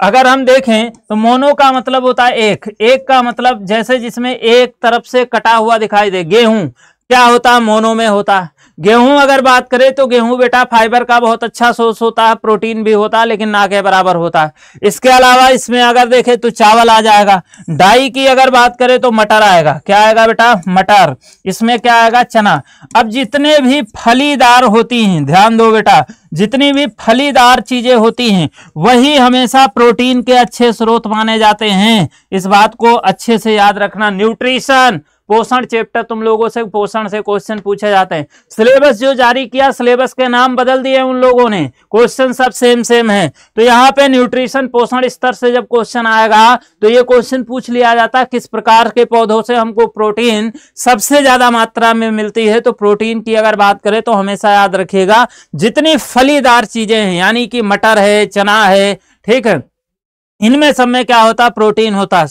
अगर हम देखें तो मोनो का मतलब होता है एक एक का मतलब जैसे जिसमें एक तरफ से कटा हुआ दिखाई दे गेहूं क्या होता है मोनो में होता गेहूं अगर बात करें तो गेहूं बेटा फाइबर का बहुत अच्छा सोर्स होता है प्रोटीन भी होता है लेकिन ना के बराबर होता है इसके अलावा इसमें अगर देखें तो चावल आ जाएगा डाई की अगर बात करें तो मटर आएगा क्या आएगा बेटा मटर इसमें क्या आएगा चना अब जितने भी फलीदार होती हैं ध्यान दो बेटा जितनी भी फलीदार चीजें होती हैं वही हमेशा प्रोटीन के अच्छे स्रोत माने जाते हैं इस बात को अच्छे से याद रखना न्यूट्रिशन पोषण चैप्टर तुम लोगों से पोषण से क्वेश्चन पूछे जाते हैं सिलेबस जो जारी किया सिलेबस के नाम बदल दिए उन लोगों ने क्वेश्चन सब सेम सेम है तो यहाँ पे न्यूट्रिशन पोषण स्तर से जब क्वेश्चन आएगा तो ये क्वेश्चन पूछ लिया जाता है किस प्रकार के पौधों से हमको प्रोटीन सबसे ज्यादा मात्रा में मिलती है तो प्रोटीन की अगर बात करें तो हमेशा याद रखिएगा जितनी फलीदार चीजें हैं यानी कि मटर है चना है ठीक है इनमें सब में क्या होता प्रोटीन होता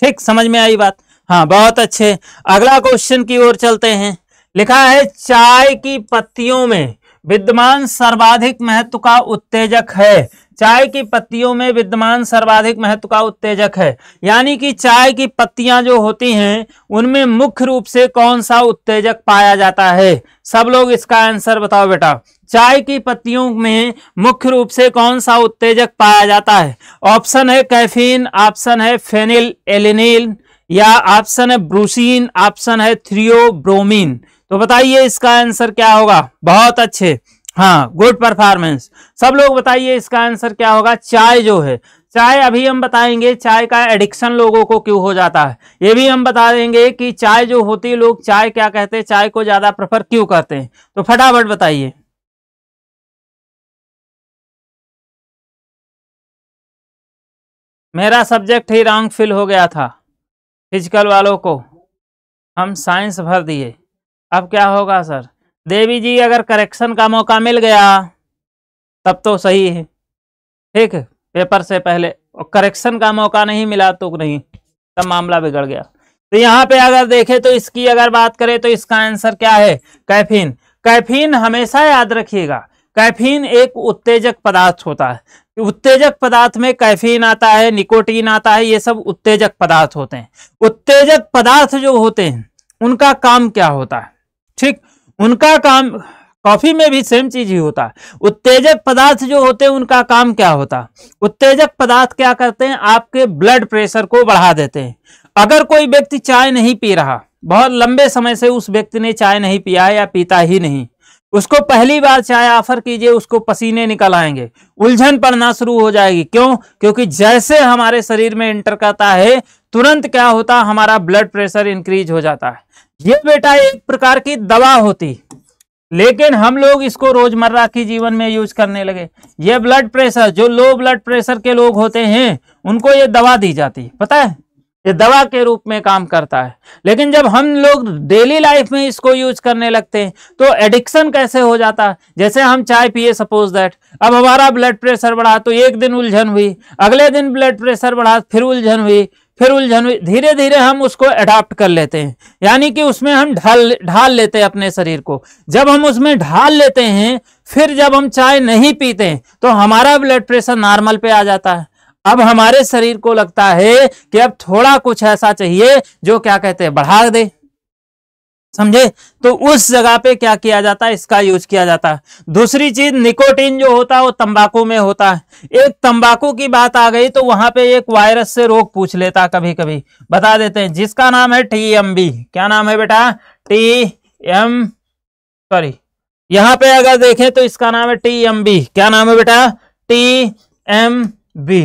ठीक समझ में आई बात हाँ बहुत अच्छे अगला क्वेश्चन की ओर चलते हैं लिखा है चाय की पत्तियों में विद्यमान सर्वाधिक महत्व का उत्तेजक है चाय की पत्तियों में विद्यमान सर्वाधिक महत्व का उत्तेजक है यानी कि चाय की पत्तियां जो होती हैं उनमें मुख्य रूप से कौन सा उत्तेजक पाया जाता है सब लोग इसका आंसर बताओ बेटा चाय की पत्तियों में मुख्य रूप से कौन सा उत्तेजक पाया जाता है ऑप्शन है कैफीन ऑप्शन है फेनिल एलिनिल या ऑप्शन है ब्रूसिन ऑप्शन है थ्रियो ब्रोमिन तो बताइए इसका आंसर क्या होगा बहुत अच्छे हाँ गुड परफॉर्मेंस सब लोग बताइए इसका आंसर क्या होगा चाय जो है चाय अभी हम बताएंगे चाय का एडिक्शन लोगों को क्यों हो जाता है ये भी हम बता देंगे कि चाय जो होती है लोग चाय क्या कहते हैं चाय को ज्यादा प्रेफर क्यों करते हैं तो फटाफट बताइए मेरा सब्जेक्ट ही रॉन्ग फिल हो गया था फिजिकल वालों को हम साइंस भर दिए अब क्या होगा सर देवी जी अगर करेक्शन का मौका मिल गया तब तो सही है ठीक है पेपर से पहले और करेक्शन का मौका नहीं मिला तो नहीं तब मामला बिगड़ गया तो यहाँ पे अगर देखें तो इसकी अगर बात करें तो इसका आंसर क्या है कैफीन कैफीन हमेशा याद रखिएगा कैफीन एक उत्तेजक पदार्थ होता है उत्तेजक पदार्थ में कैफीन आता है निकोटीन आता है ये सब उत्तेजक पदार्थ होते हैं उत्तेजक पदार्थ जो होते हैं उनका काम क्या होता है ठीक उनका काम कॉफी में भी सेम चीज ही होता है उत्तेजक पदार्थ जो होते हैं उनका काम क्या होता है उत्तेजक पदार्थ क्या करते हैं आपके ब्लड प्रेशर को बढ़ा देते हैं अगर कोई व्यक्ति चाय नहीं पी रहा बहुत लंबे समय से उस व्यक्ति ने चाय नहीं पिया या पीता ही नहीं उसको पहली बार चाहे ऑफर कीजिए उसको पसीने निकल आएंगे उलझन पड़ना शुरू हो जाएगी क्यों क्योंकि जैसे हमारे शरीर में एंटर करता है तुरंत क्या होता हमारा ब्लड प्रेशर इंक्रीज हो जाता है ये बेटा एक प्रकार की दवा होती लेकिन हम लोग इसको रोजमर्रा के जीवन में यूज करने लगे ये ब्लड प्रेशर जो लो ब्लड प्रेशर के लोग होते हैं उनको ये दवा दी जाती है पता है ये दवा के रूप में काम करता है लेकिन जब हम लोग डेली लाइफ में इसको यूज करने लगते हैं तो एडिक्शन कैसे हो जाता है जैसे हम चाय पिए सपोज दैट अब हमारा ब्लड प्रेशर बढ़ा तो एक दिन उलझन हुई अगले दिन ब्लड प्रेशर बढ़ा फिर उलझन हुई फिर उलझन हुई धीरे धीरे हम उसको अडाप्ट कर लेते हैं यानी कि उसमें हम ढाल ढाल लेते हैं अपने शरीर को जब हम उसमें ढाल लेते हैं फिर जब हम चाय नहीं पीते तो हमारा ब्लड प्रेशर नॉर्मल पे आ जाता है अब हमारे शरीर को लगता है कि अब थोड़ा कुछ ऐसा चाहिए जो क्या कहते हैं बढ़ा दे समझे तो उस जगह पे क्या किया जाता है इसका यूज किया जाता है दूसरी चीज निकोटीन जो होता है वो तंबाकू में होता है एक तंबाकू की बात आ गई तो वहां पे एक वायरस से रोग पूछ लेता कभी कभी बता देते हैं जिसका नाम है टी एम बी क्या नाम है बेटा टी एम सॉरी यहां पे अगर देखें तो इसका नाम है टी एम बी क्या नाम है बेटा टी एम बी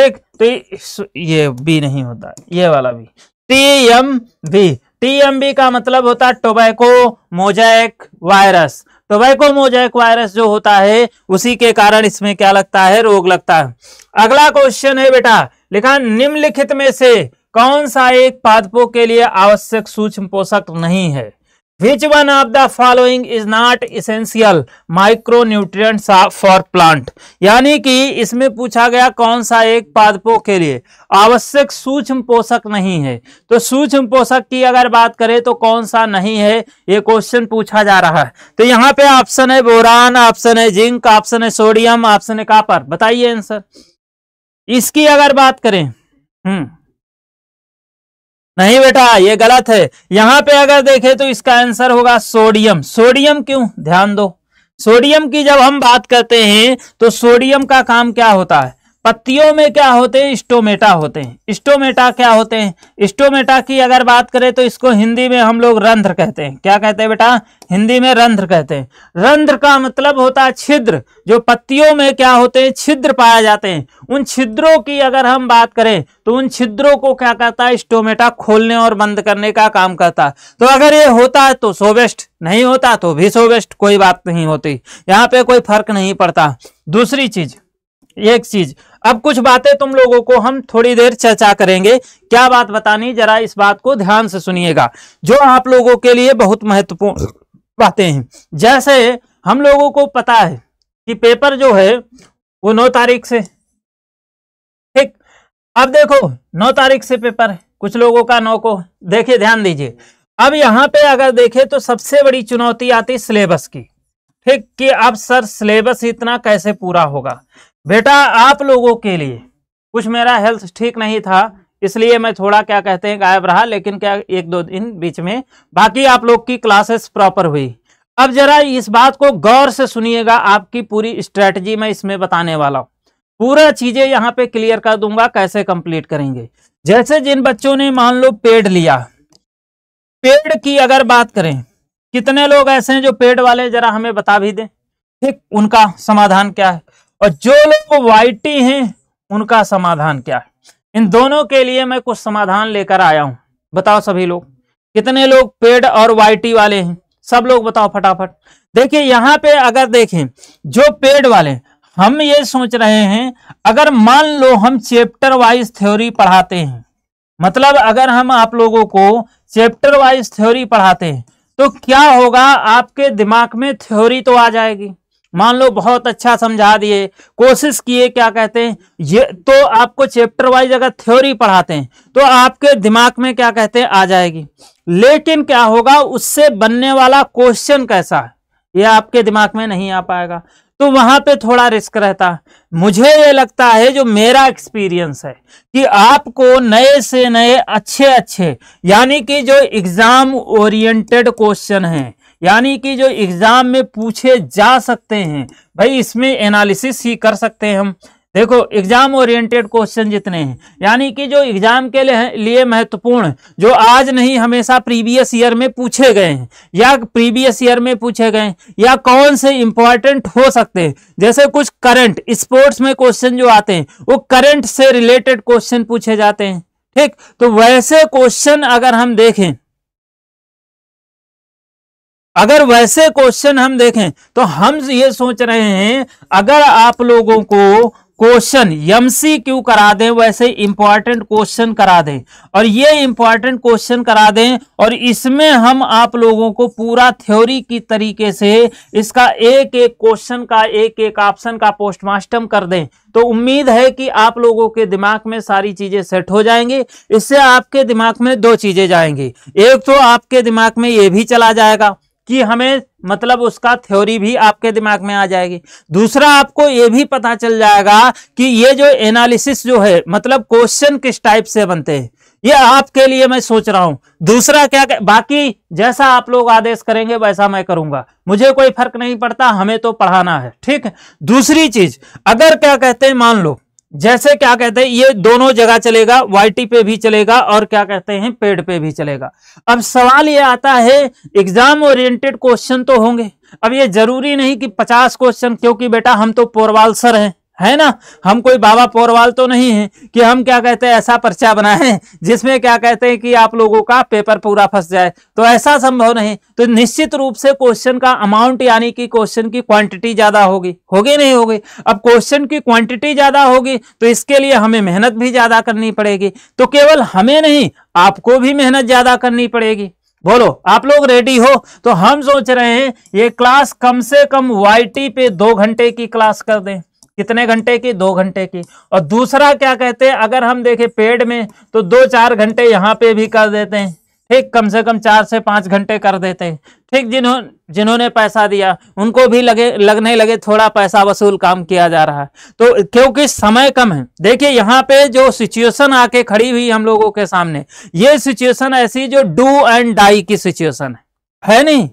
ठीक तो ये बी नहीं होता ये वाला भी T M B T M B का मतलब होता है tobacco mosaic virus tobacco mosaic virus जो होता है उसी के कारण इसमें क्या लगता है रोग लगता है अगला क्वेश्चन है बेटा लिखा निम्नलिखित में से कौन सा एक पादपों के लिए आवश्यक सूक्ष्म पोषक नहीं है which one of the following is not essential micronutrients for plant यानी कि इसमें पूछा गया कौन सा एक पादपों के लिए आवश्यक सूक्ष्म पोषक नहीं है तो सूक्ष्म पोषक की अगर बात करें तो कौन सा नहीं है ये क्वेश्चन पूछा जा रहा है तो यहाँ पे ऑप्शन है बोरान ऑप्शन है जिंक ऑप्शन है सोडियम ऑप्शन है कापर बताइए आंसर इसकी अगर बात करें हम्म नहीं बेटा ये गलत है यहां पे अगर देखें तो इसका आंसर होगा सोडियम सोडियम क्यों ध्यान दो सोडियम की जब हम बात करते हैं तो सोडियम का काम क्या होता है पत्तियों में क्या होते हैं स्टोमेटा होते हैं स्टोमेटा क्या होते हैं स्टोमेटा की अगर बात करें तो इसको हिंदी में हम लोग रंध्र कहते हैं क्या कहते हैं बेटा हिंदी में रंध्र कहते हैं रंध्र का मतलब होता है छिद्र जो पत्तियों में क्या होते हैं छिद्र पाए जाते हैं उन छिद्रों की अगर हम बात करें तो उन छिद्रों को क्या कहता है स्टोमेटा खोलने और बंद करने का काम करता है तो अगर ये होता है तो सोवेस्ट नहीं होता तो भी सोवेस्ट कोई बात नहीं होती यहाँ पे कोई फर्क नहीं पड़ता दूसरी चीज एक चीज अब कुछ बातें तुम लोगों को हम थोड़ी देर चर्चा करेंगे क्या बात बतानी जरा इस बात को ध्यान से सुनिएगा जो आप लोगों के लिए बहुत महत्वपूर्ण बातें हैं जैसे हम लोगों को पता है कि पेपर जो है वो नौ तारीख से ठीक अब देखो नौ तारीख से पेपर है कुछ लोगों का नौ को देखिए ध्यान दीजिए अब यहाँ पे अगर देखें तो सबसे बड़ी चुनौती आती सिलेबस की ठीक कि अब सर सिलेबस इतना कैसे पूरा होगा बेटा आप लोगों के लिए कुछ मेरा हेल्थ ठीक नहीं था इसलिए मैं थोड़ा क्या कहते हैं गायब रहा लेकिन क्या एक दो दिन बीच में बाकी आप लोग की क्लासेस प्रॉपर हुई अब जरा इस बात को गौर से सुनिएगा आपकी पूरी स्ट्रेटजी मैं इसमें बताने वाला हूँ पूरा चीजें यहाँ पे क्लियर कर दूंगा कैसे कंप्लीट करेंगे जैसे जिन बच्चों ने मान लो पेड लिया पेड की अगर बात करें कितने लोग ऐसे हैं जो पेड वाले जरा हमें बता भी दें ठीक उनका समाधान क्या है और जो लोग वाइटी हैं उनका समाधान क्या है इन दोनों के लिए मैं कुछ समाधान लेकर आया हूं बताओ सभी लोग कितने लोग पेड और वाइटी वाले हैं सब लोग बताओ फटाफट देखिए यहाँ पे अगर देखें जो पेड वाले हम ये सोच रहे हैं अगर मान लो हम चैप्टर वाइज थ्योरी पढ़ाते हैं मतलब अगर हम आप लोगों को चैप्टर वाइज थ्योरी पढ़ाते हैं तो क्या होगा आपके दिमाग में थ्योरी तो आ जाएगी मान लो बहुत अच्छा समझा दिए कोशिश किए क्या कहते हैं ये तो आपको चैप्टर वाइज अगर थ्योरी पढ़ाते हैं तो आपके दिमाग में क्या कहते हैं आ जाएगी लेकिन क्या होगा उससे बनने वाला क्वेश्चन कैसा है ये आपके दिमाग में नहीं आ पाएगा तो वहां पे थोड़ा रिस्क रहता मुझे ये लगता है जो मेरा एक्सपीरियंस है कि आपको नए से नए अच्छे अच्छे यानी कि जो एग्जाम ओरिएंटेड क्वेश्चन हैं यानी कि जो एग्ज़ाम में पूछे जा सकते हैं भाई इसमें एनालिसिस ही कर सकते हैं हम देखो एग्जाम ओरिएंटेड क्वेश्चन जितने हैं यानी कि जो एग्जाम के लिए महत्वपूर्ण जो आज नहीं हमेशा प्रीवियस ईयर में पूछे गए हैं या प्रीवियस ईयर में पूछे गए हैं या कौन से इंपॉर्टेंट हो सकते हैं जैसे कुछ करंट स्पोर्ट्स में क्वेश्चन जो आते हैं वो करंट से रिलेटेड क्वेश्चन पूछे जाते हैं ठीक तो वैसे क्वेश्चन अगर हम देखें अगर वैसे क्वेश्चन हम देखें तो हम ये सोच रहे हैं अगर आप लोगों को क्वेश्चन क्यू करा दें वैसे इंपॉर्टेंट क्वेश्चन करा दें और ये इंपॉर्टेंट क्वेश्चन करा दें और इसमें हम आप लोगों को पूरा थ्योरी की तरीके से इसका एक एक क्वेश्चन का एक एक ऑप्शन का पोस्टमार्टम कर दें तो उम्मीद है कि आप लोगों के दिमाग में सारी चीजें सेट हो जाएंगी इससे आपके दिमाग में दो चीजें जाएंगी एक तो आपके दिमाग में ये भी चला जाएगा कि हमें मतलब उसका थ्योरी भी आपके दिमाग में आ जाएगी दूसरा आपको ये भी पता चल जाएगा कि ये जो एनालिसिस जो है मतलब क्वेश्चन किस टाइप से बनते हैं ये आपके लिए मैं सोच रहा हूं दूसरा क्या कर... बाकी जैसा आप लोग आदेश करेंगे वैसा मैं करूंगा मुझे कोई फर्क नहीं पड़ता हमें तो पढ़ाना है ठीक है दूसरी चीज अगर क्या कहते हैं मान लो जैसे क्या कहते हैं ये दोनों जगह चलेगा वाईटी पे भी चलेगा और क्या कहते हैं पेड पे भी चलेगा अब सवाल ये आता है एग्जाम ओरिएंटेड क्वेश्चन तो होंगे अब ये जरूरी नहीं कि पचास क्वेश्चन क्योंकि बेटा हम तो पोरवाल सर हैं है ना हम कोई बाबा पोरवाल तो नहीं है कि हम क्या कहते हैं ऐसा पर्चा बनाएं जिसमें क्या कहते हैं कि आप लोगों का पेपर पूरा फंस जाए तो ऐसा संभव नहीं तो निश्चित रूप से क्वेश्चन का अमाउंट यानी कि क्वेश्चन की क्वांटिटी ज्यादा होगी होगी नहीं होगी अब क्वेश्चन की क्वांटिटी ज्यादा होगी तो इसके लिए हमें मेहनत भी ज्यादा करनी पड़ेगी तो केवल हमें नहीं आपको भी मेहनत ज्यादा करनी पड़ेगी बोलो आप लोग रेडी हो तो हम सोच रहे हैं ये क्लास कम से कम वाई पे दो घंटे की क्लास कर दें कितने घंटे की दो घंटे की और दूसरा क्या कहते हैं अगर हम देखें पेड़ में तो दो चार घंटे यहाँ पे भी कर देते हैं ठीक कम से कम चार से पाँच घंटे कर देते हैं ठीक जिन्हों जिन्होंने पैसा दिया उनको भी लगे लगने लगे थोड़ा पैसा वसूल काम किया जा रहा है तो क्योंकि समय कम है देखिए यहाँ पे जो सिचुएशन आके खड़ी हुई हम लोगों के सामने ये सिचुएशन ऐसी जो डू एंड डाई की सिचुएशन है है नहीं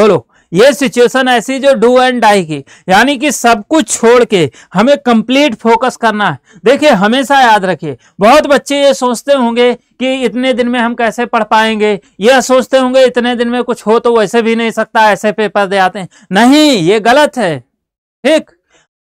बोलो ये सिचुएशन ऐसी जो डू एंड डाई की यानी कि सब कुछ छोड़ के हमें कंप्लीट फोकस करना है देखिए हमेशा याद रखिए बहुत बच्चे ये सोचते होंगे कि इतने दिन में हम कैसे पढ़ पाएंगे यह सोचते होंगे इतने दिन में कुछ हो तो वैसे भी नहीं सकता ऐसे पेपर दे आते हैं नहीं ये गलत है ठीक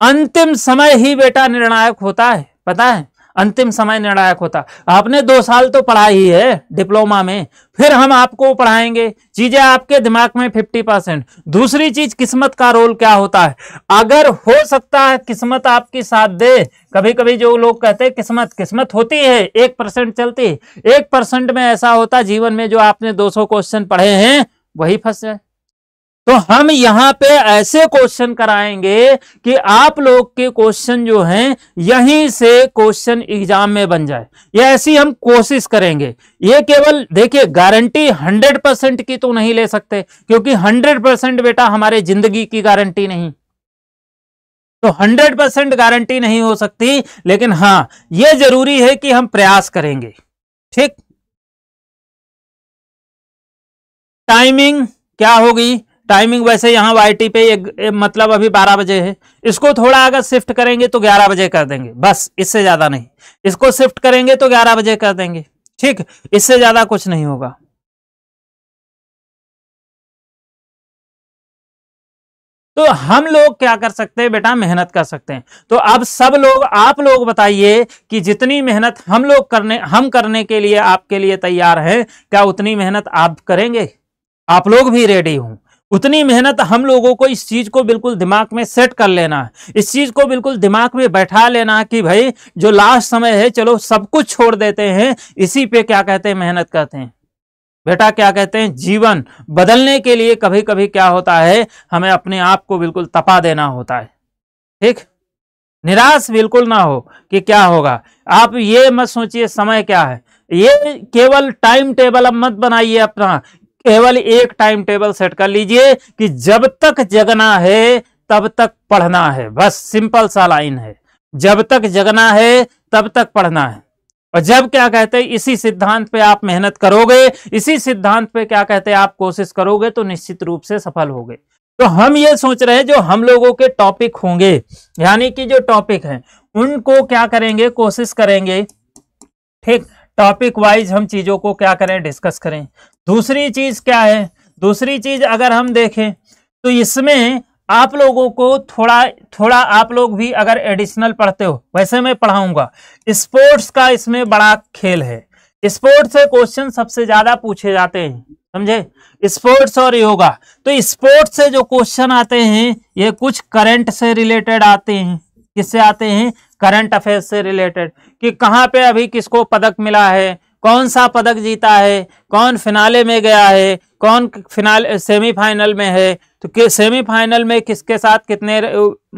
अंतिम समय ही बेटा निर्णायक होता है पता है अंतिम समय निर्णायक होता आपने दो साल तो पढ़ा ही है डिप्लोमा में फिर हम आपको पढ़ाएंगे चीजें आपके दिमाग में फिफ्टी परसेंट दूसरी चीज किस्मत का रोल क्या होता है अगर हो सकता है किस्मत आपकी साथ दे कभी कभी जो लोग कहते हैं किस्मत किस्मत होती है एक परसेंट चलती है एक परसेंट में ऐसा होता जीवन में जो आपने 200 क्वेश्चन पढ़े हैं वही फंस जाए तो हम यहां पे ऐसे क्वेश्चन कराएंगे कि आप लोग के क्वेश्चन जो हैं यहीं से क्वेश्चन एग्जाम में बन जाए ये ऐसी हम कोशिश करेंगे ये केवल देखिए गारंटी 100 परसेंट की तो नहीं ले सकते क्योंकि 100 परसेंट बेटा हमारे जिंदगी की गारंटी नहीं तो 100 परसेंट गारंटी नहीं हो सकती लेकिन हाँ ये जरूरी है कि हम प्रयास करेंगे ठीक टाइमिंग क्या होगी टाइमिंग वैसे यहाँ वाई पे एक, एक, मतलब अभी 12 बजे है इसको थोड़ा अगर शिफ्ट करेंगे तो 11 बजे कर देंगे बस इससे ज़्यादा नहीं इसको शिफ्ट करेंगे तो 11 बजे कर देंगे ठीक इससे ज़्यादा कुछ नहीं होगा तो हम लोग क्या कर सकते हैं बेटा मेहनत कर सकते हैं तो अब सब लोग आप लोग बताइए कि जितनी मेहनत हम लोग करने हम करने के लिए आपके लिए तैयार हैं क्या उतनी मेहनत आप करेंगे आप लोग भी रेडी हूं उतनी मेहनत हम लोगों को इस चीज़ को बिल्कुल दिमाग में सेट कर लेना है इस चीज़ को बिल्कुल दिमाग में बैठा लेना कि भाई जो लास्ट समय है चलो सब कुछ छोड़ देते हैं इसी पे क्या कहते हैं मेहनत करते हैं बेटा क्या कहते हैं जीवन बदलने के लिए कभी कभी क्या होता है हमें अपने आप को बिल्कुल तपा देना होता है ठीक निराश बिल्कुल ना हो कि क्या होगा आप ये मत सोचिए समय क्या है ये केवल टाइम टेबल अब मत बनाइए अपना केवल एक टाइम टेबल सेट कर लीजिए कि जब तक जगना है तब तक पढ़ना है बस सिंपल सा लाइन है जब तक जगना है तब तक पढ़ना है और जब क्या कहते हैं इसी सिद्धांत पे आप मेहनत करोगे इसी सिद्धांत पे क्या कहते हैं आप कोशिश करोगे तो निश्चित रूप से सफल होगे तो हम ये सोच रहे हैं जो हम लोगों के टॉपिक होंगे यानी कि जो टॉपिक हैं उनको क्या करेंगे कोशिश करेंगे ठीक टॉपिक वाइज हम चीजों को क्या करें डिस्कस करें दूसरी चीज क्या है दूसरी चीज अगर हम देखें तो इसमें आप लोगों को थोड़ा थोड़ा आप लोग भी अगर एडिशनल पढ़ते हो वैसे मैं पढ़ाऊंगा स्पोर्ट्स का इसमें बड़ा खेल है स्पोर्ट्स से क्वेश्चन सबसे ज्यादा पूछे जाते हैं समझे स्पोर्ट्स और योगा तो स्पोर्ट्स से जो क्वेश्चन आते हैं ये कुछ करंट से रिलेटेड आते हैं किससे आते हैं करंट अफेयर्स से रिलेटेड कि कहाँ पे अभी किसको पदक मिला है कौन सा पदक जीता है कौन फिनाले में गया है कौन फिनाल सेमीफाइनल में है तो कि सेमीफाइनल में किसके साथ कितने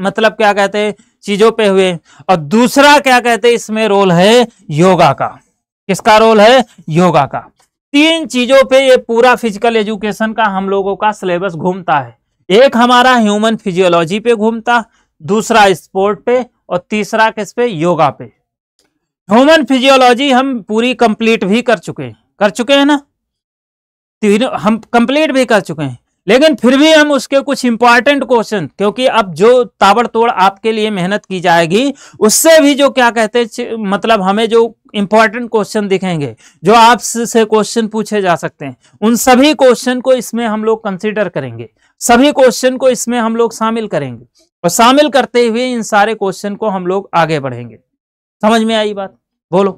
मतलब क्या कहते हैं चीजों पे हुए और दूसरा क्या कहते हैं इसमें रोल है योगा का किसका रोल है योगा का तीन चीजों पे ये पूरा फिजिकल एजुकेशन का हम लोगों का सिलेबस घूमता है एक हमारा ह्यूमन फिजियोलॉजी पे घूमता दूसरा स्पोर्ट पे और तीसरा किस पे योगा पे ह्यूमन फिजियोलॉजी हम पूरी कंप्लीट भी कर चुके हैं कर चुके हैं ना तीन हम कंप्लीट भी कर चुके हैं लेकिन फिर भी हम उसके कुछ इंपॉर्टेंट क्वेश्चन क्योंकि अब जो ताबड़तोड़ आपके लिए मेहनत की जाएगी उससे भी जो क्या कहते हैं मतलब हमें जो इंपॉर्टेंट क्वेश्चन दिखेंगे जो आपसे क्वेश्चन पूछे जा सकते हैं उन सभी क्वेश्चन को इसमें हम लोग कंसिडर करेंगे सभी क्वेश्चन को इसमें हम लोग शामिल करेंगे और शामिल करते हुए इन सारे क्वेश्चन को हम लोग आगे बढ़ेंगे समझ में आई बात बोलो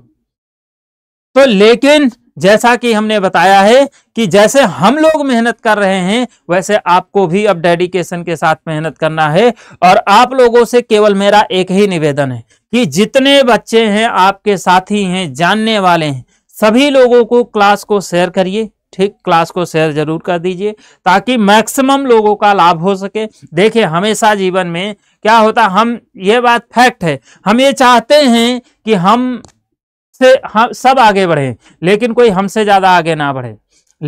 तो लेकिन जैसा कि हमने बताया है कि जैसे हम लोग मेहनत कर रहे हैं वैसे आपको भी अब डेडिकेशन के साथ मेहनत करना है और आप लोगों से केवल मेरा एक ही निवेदन है कि जितने बच्चे हैं आपके साथी हैं जानने वाले हैं सभी लोगों को क्लास को शेयर करिए ठीक क्लास को शेयर जरूर कर दीजिए ताकि मैक्सिमम लोगों का लाभ हो सके देखिए हमेशा जीवन में क्या होता हम ये बात फैक्ट है हम ये चाहते हैं कि हम से हम सब आगे बढ़े लेकिन कोई हमसे ज़्यादा आगे ना बढ़े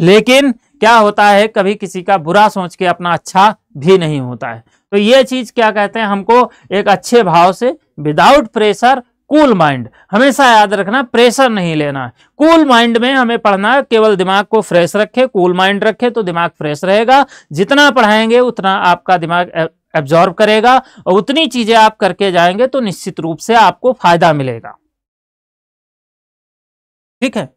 लेकिन क्या होता है कभी किसी का बुरा सोच के अपना अच्छा भी नहीं होता है तो ये चीज़ क्या कहते हैं हमको एक अच्छे भाव से विदाउट प्रेशर कूल माइंड हमेशा याद रखना प्रेशर नहीं लेना है कूल माइंड में हमें पढ़ना केवल दिमाग को फ्रेश रखे कूल माइंड रखे तो दिमाग फ्रेश रहेगा जितना पढ़ाएंगे उतना आपका दिमाग एब्जॉर्व करेगा और उतनी चीजें आप करके जाएंगे तो निश्चित रूप से आपको फायदा मिलेगा ठीक है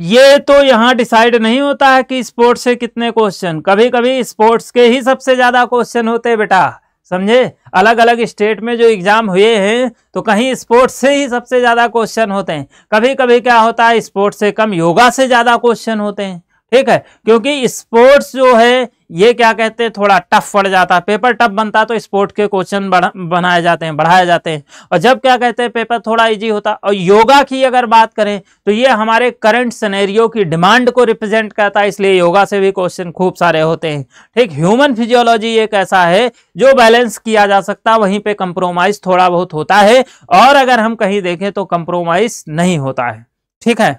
ये तो यहाँ डिसाइड नहीं होता है कि स्पोर्ट्स से कितने क्वेश्चन कभी कभी स्पोर्ट्स के ही सबसे ज्यादा क्वेश्चन होते हैं बेटा समझे अलग अलग स्टेट में जो एग्जाम हुए हैं तो कहीं स्पोर्ट्स से ही सबसे ज्यादा क्वेश्चन होते हैं कभी कभी क्या होता है स्पोर्ट्स से कम योगा से ज्यादा क्वेश्चन होते हैं ठीक है क्योंकि स्पोर्ट्स जो है ये क्या कहते हैं थोड़ा टफ पड़ जाता है पेपर टफ बनता तो स्पोर्ट के क्वेश्चन बनाए जाते हैं बढ़ाए जाते हैं और जब क्या कहते हैं पेपर थोड़ा इजी होता और योगा की अगर बात करें तो ये हमारे करंट सनेरियो की डिमांड को रिप्रेजेंट करता है इसलिए योगा से भी क्वेश्चन खूब सारे होते हैं ठीक ह्यूमन फिजियोलॉजी एक ऐसा है जो बैलेंस किया जा सकता वहीं पर कंप्रोमाइज थोड़ा बहुत होता है और अगर हम कहीं देखें तो कंप्रोमाइज नहीं होता है ठीक है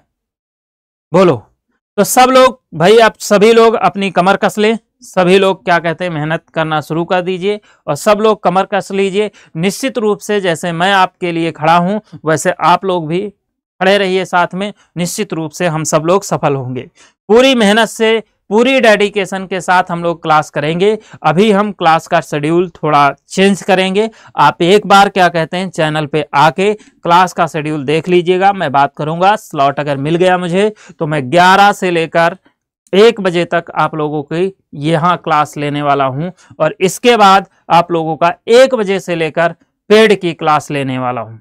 बोलो तो सब लोग भाई आप सभी लोग अपनी कमर कस लें सभी लोग क्या कहते हैं मेहनत करना शुरू कर दीजिए और सब लोग कमर कस लीजिए निश्चित रूप से जैसे मैं आपके लिए खड़ा हूँ वैसे आप लोग भी खड़े रहिए साथ में निश्चित रूप से हम सब लोग सफल होंगे पूरी मेहनत से पूरी डेडिकेशन के साथ हम लोग क्लास करेंगे अभी हम क्लास का शेड्यूल थोड़ा चेंज करेंगे आप एक बार क्या कहते हैं चैनल पे आके क्लास का शेड्यूल देख लीजिएगा मैं बात करूंगा स्लॉट अगर मिल गया मुझे तो मैं 11 से लेकर एक बजे तक आप लोगों की यहाँ क्लास लेने वाला हूँ और इसके बाद आप लोगों का एक बजे से लेकर पेड की क्लास लेने वाला हूँ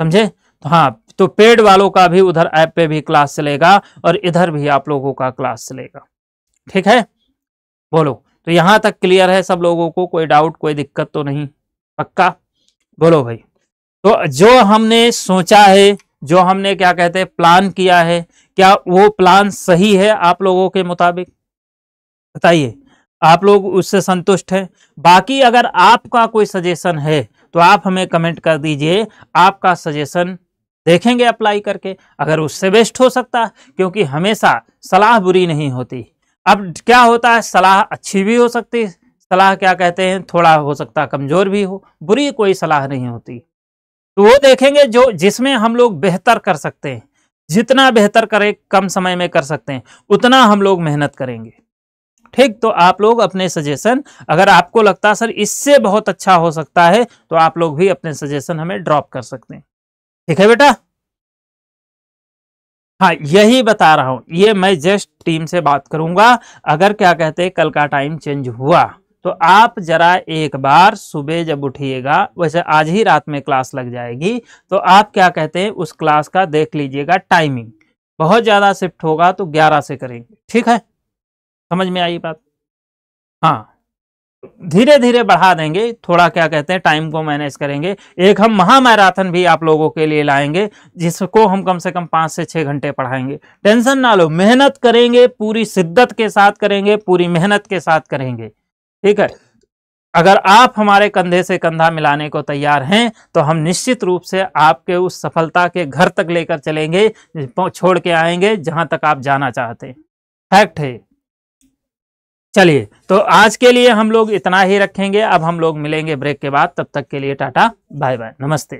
समझे तो हाँ तो पेड वालों का भी उधर ऐप पे भी क्लास चलेगा और इधर भी आप लोगों का क्लास चलेगा ठीक है बोलो तो यहाँ तक क्लियर है सब लोगों को कोई डाउट कोई दिक्कत तो नहीं पक्का बोलो भाई तो जो हमने सोचा है जो हमने क्या कहते हैं प्लान किया है क्या वो प्लान सही है आप लोगों के मुताबिक बताइए आप लोग उससे संतुष्ट हैं बाकी अगर आपका कोई सजेशन है तो आप हमें कमेंट कर दीजिए आपका सजेशन देखेंगे अप्लाई करके अगर उससे बेस्ट हो सकता है क्योंकि हमेशा सलाह बुरी नहीं होती अब क्या होता है सलाह अच्छी भी हो सकती सलाह क्या कहते हैं थोड़ा हो सकता कमज़ोर भी हो बुरी कोई सलाह नहीं होती तो वो देखेंगे जो जिसमें हम लोग बेहतर कर सकते हैं जितना बेहतर करें कम समय में कर सकते हैं उतना हम लोग मेहनत करेंगे ठीक तो आप लोग अपने सजेशन अगर आपको लगता है सर इससे बहुत अच्छा हो सकता है तो आप लोग भी अपने सजेशन हमें ड्रॉप कर सकते हैं ठीक है बेटा हाँ यही बता रहा हूं ये मैं जस्ट टीम से बात करूंगा अगर क्या कहते कल का टाइम चेंज हुआ तो आप जरा एक बार सुबह जब उठिएगा वैसे आज ही रात में क्लास लग जाएगी तो आप क्या कहते हैं उस क्लास का देख लीजिएगा टाइमिंग बहुत ज़्यादा शिफ्ट होगा तो ग्यारह से करेंगे ठीक है समझ में आई बात हाँ धीरे धीरे बढ़ा देंगे थोड़ा क्या कहते हैं टाइम को मैनेज करेंगे एक हम महामैराथन भी आप लोगों के लिए लाएंगे जिसको हम कम से कम पांच से छह घंटे पढ़ाएंगे टेंशन ना लो मेहनत करेंगे पूरी शिद्दत के साथ करेंगे पूरी मेहनत के साथ करेंगे ठीक है अगर आप हमारे कंधे से कंधा मिलाने को तैयार हैं तो हम निश्चित रूप से आपके उस सफलता के घर तक लेकर चलेंगे छोड़ के आएंगे जहां तक आप जाना चाहते हैं फैक्ट है चलिए तो आज के लिए हम लोग इतना ही रखेंगे अब हम लोग मिलेंगे ब्रेक के बाद तब तक के लिए टाटा बाय बाय नमस्ते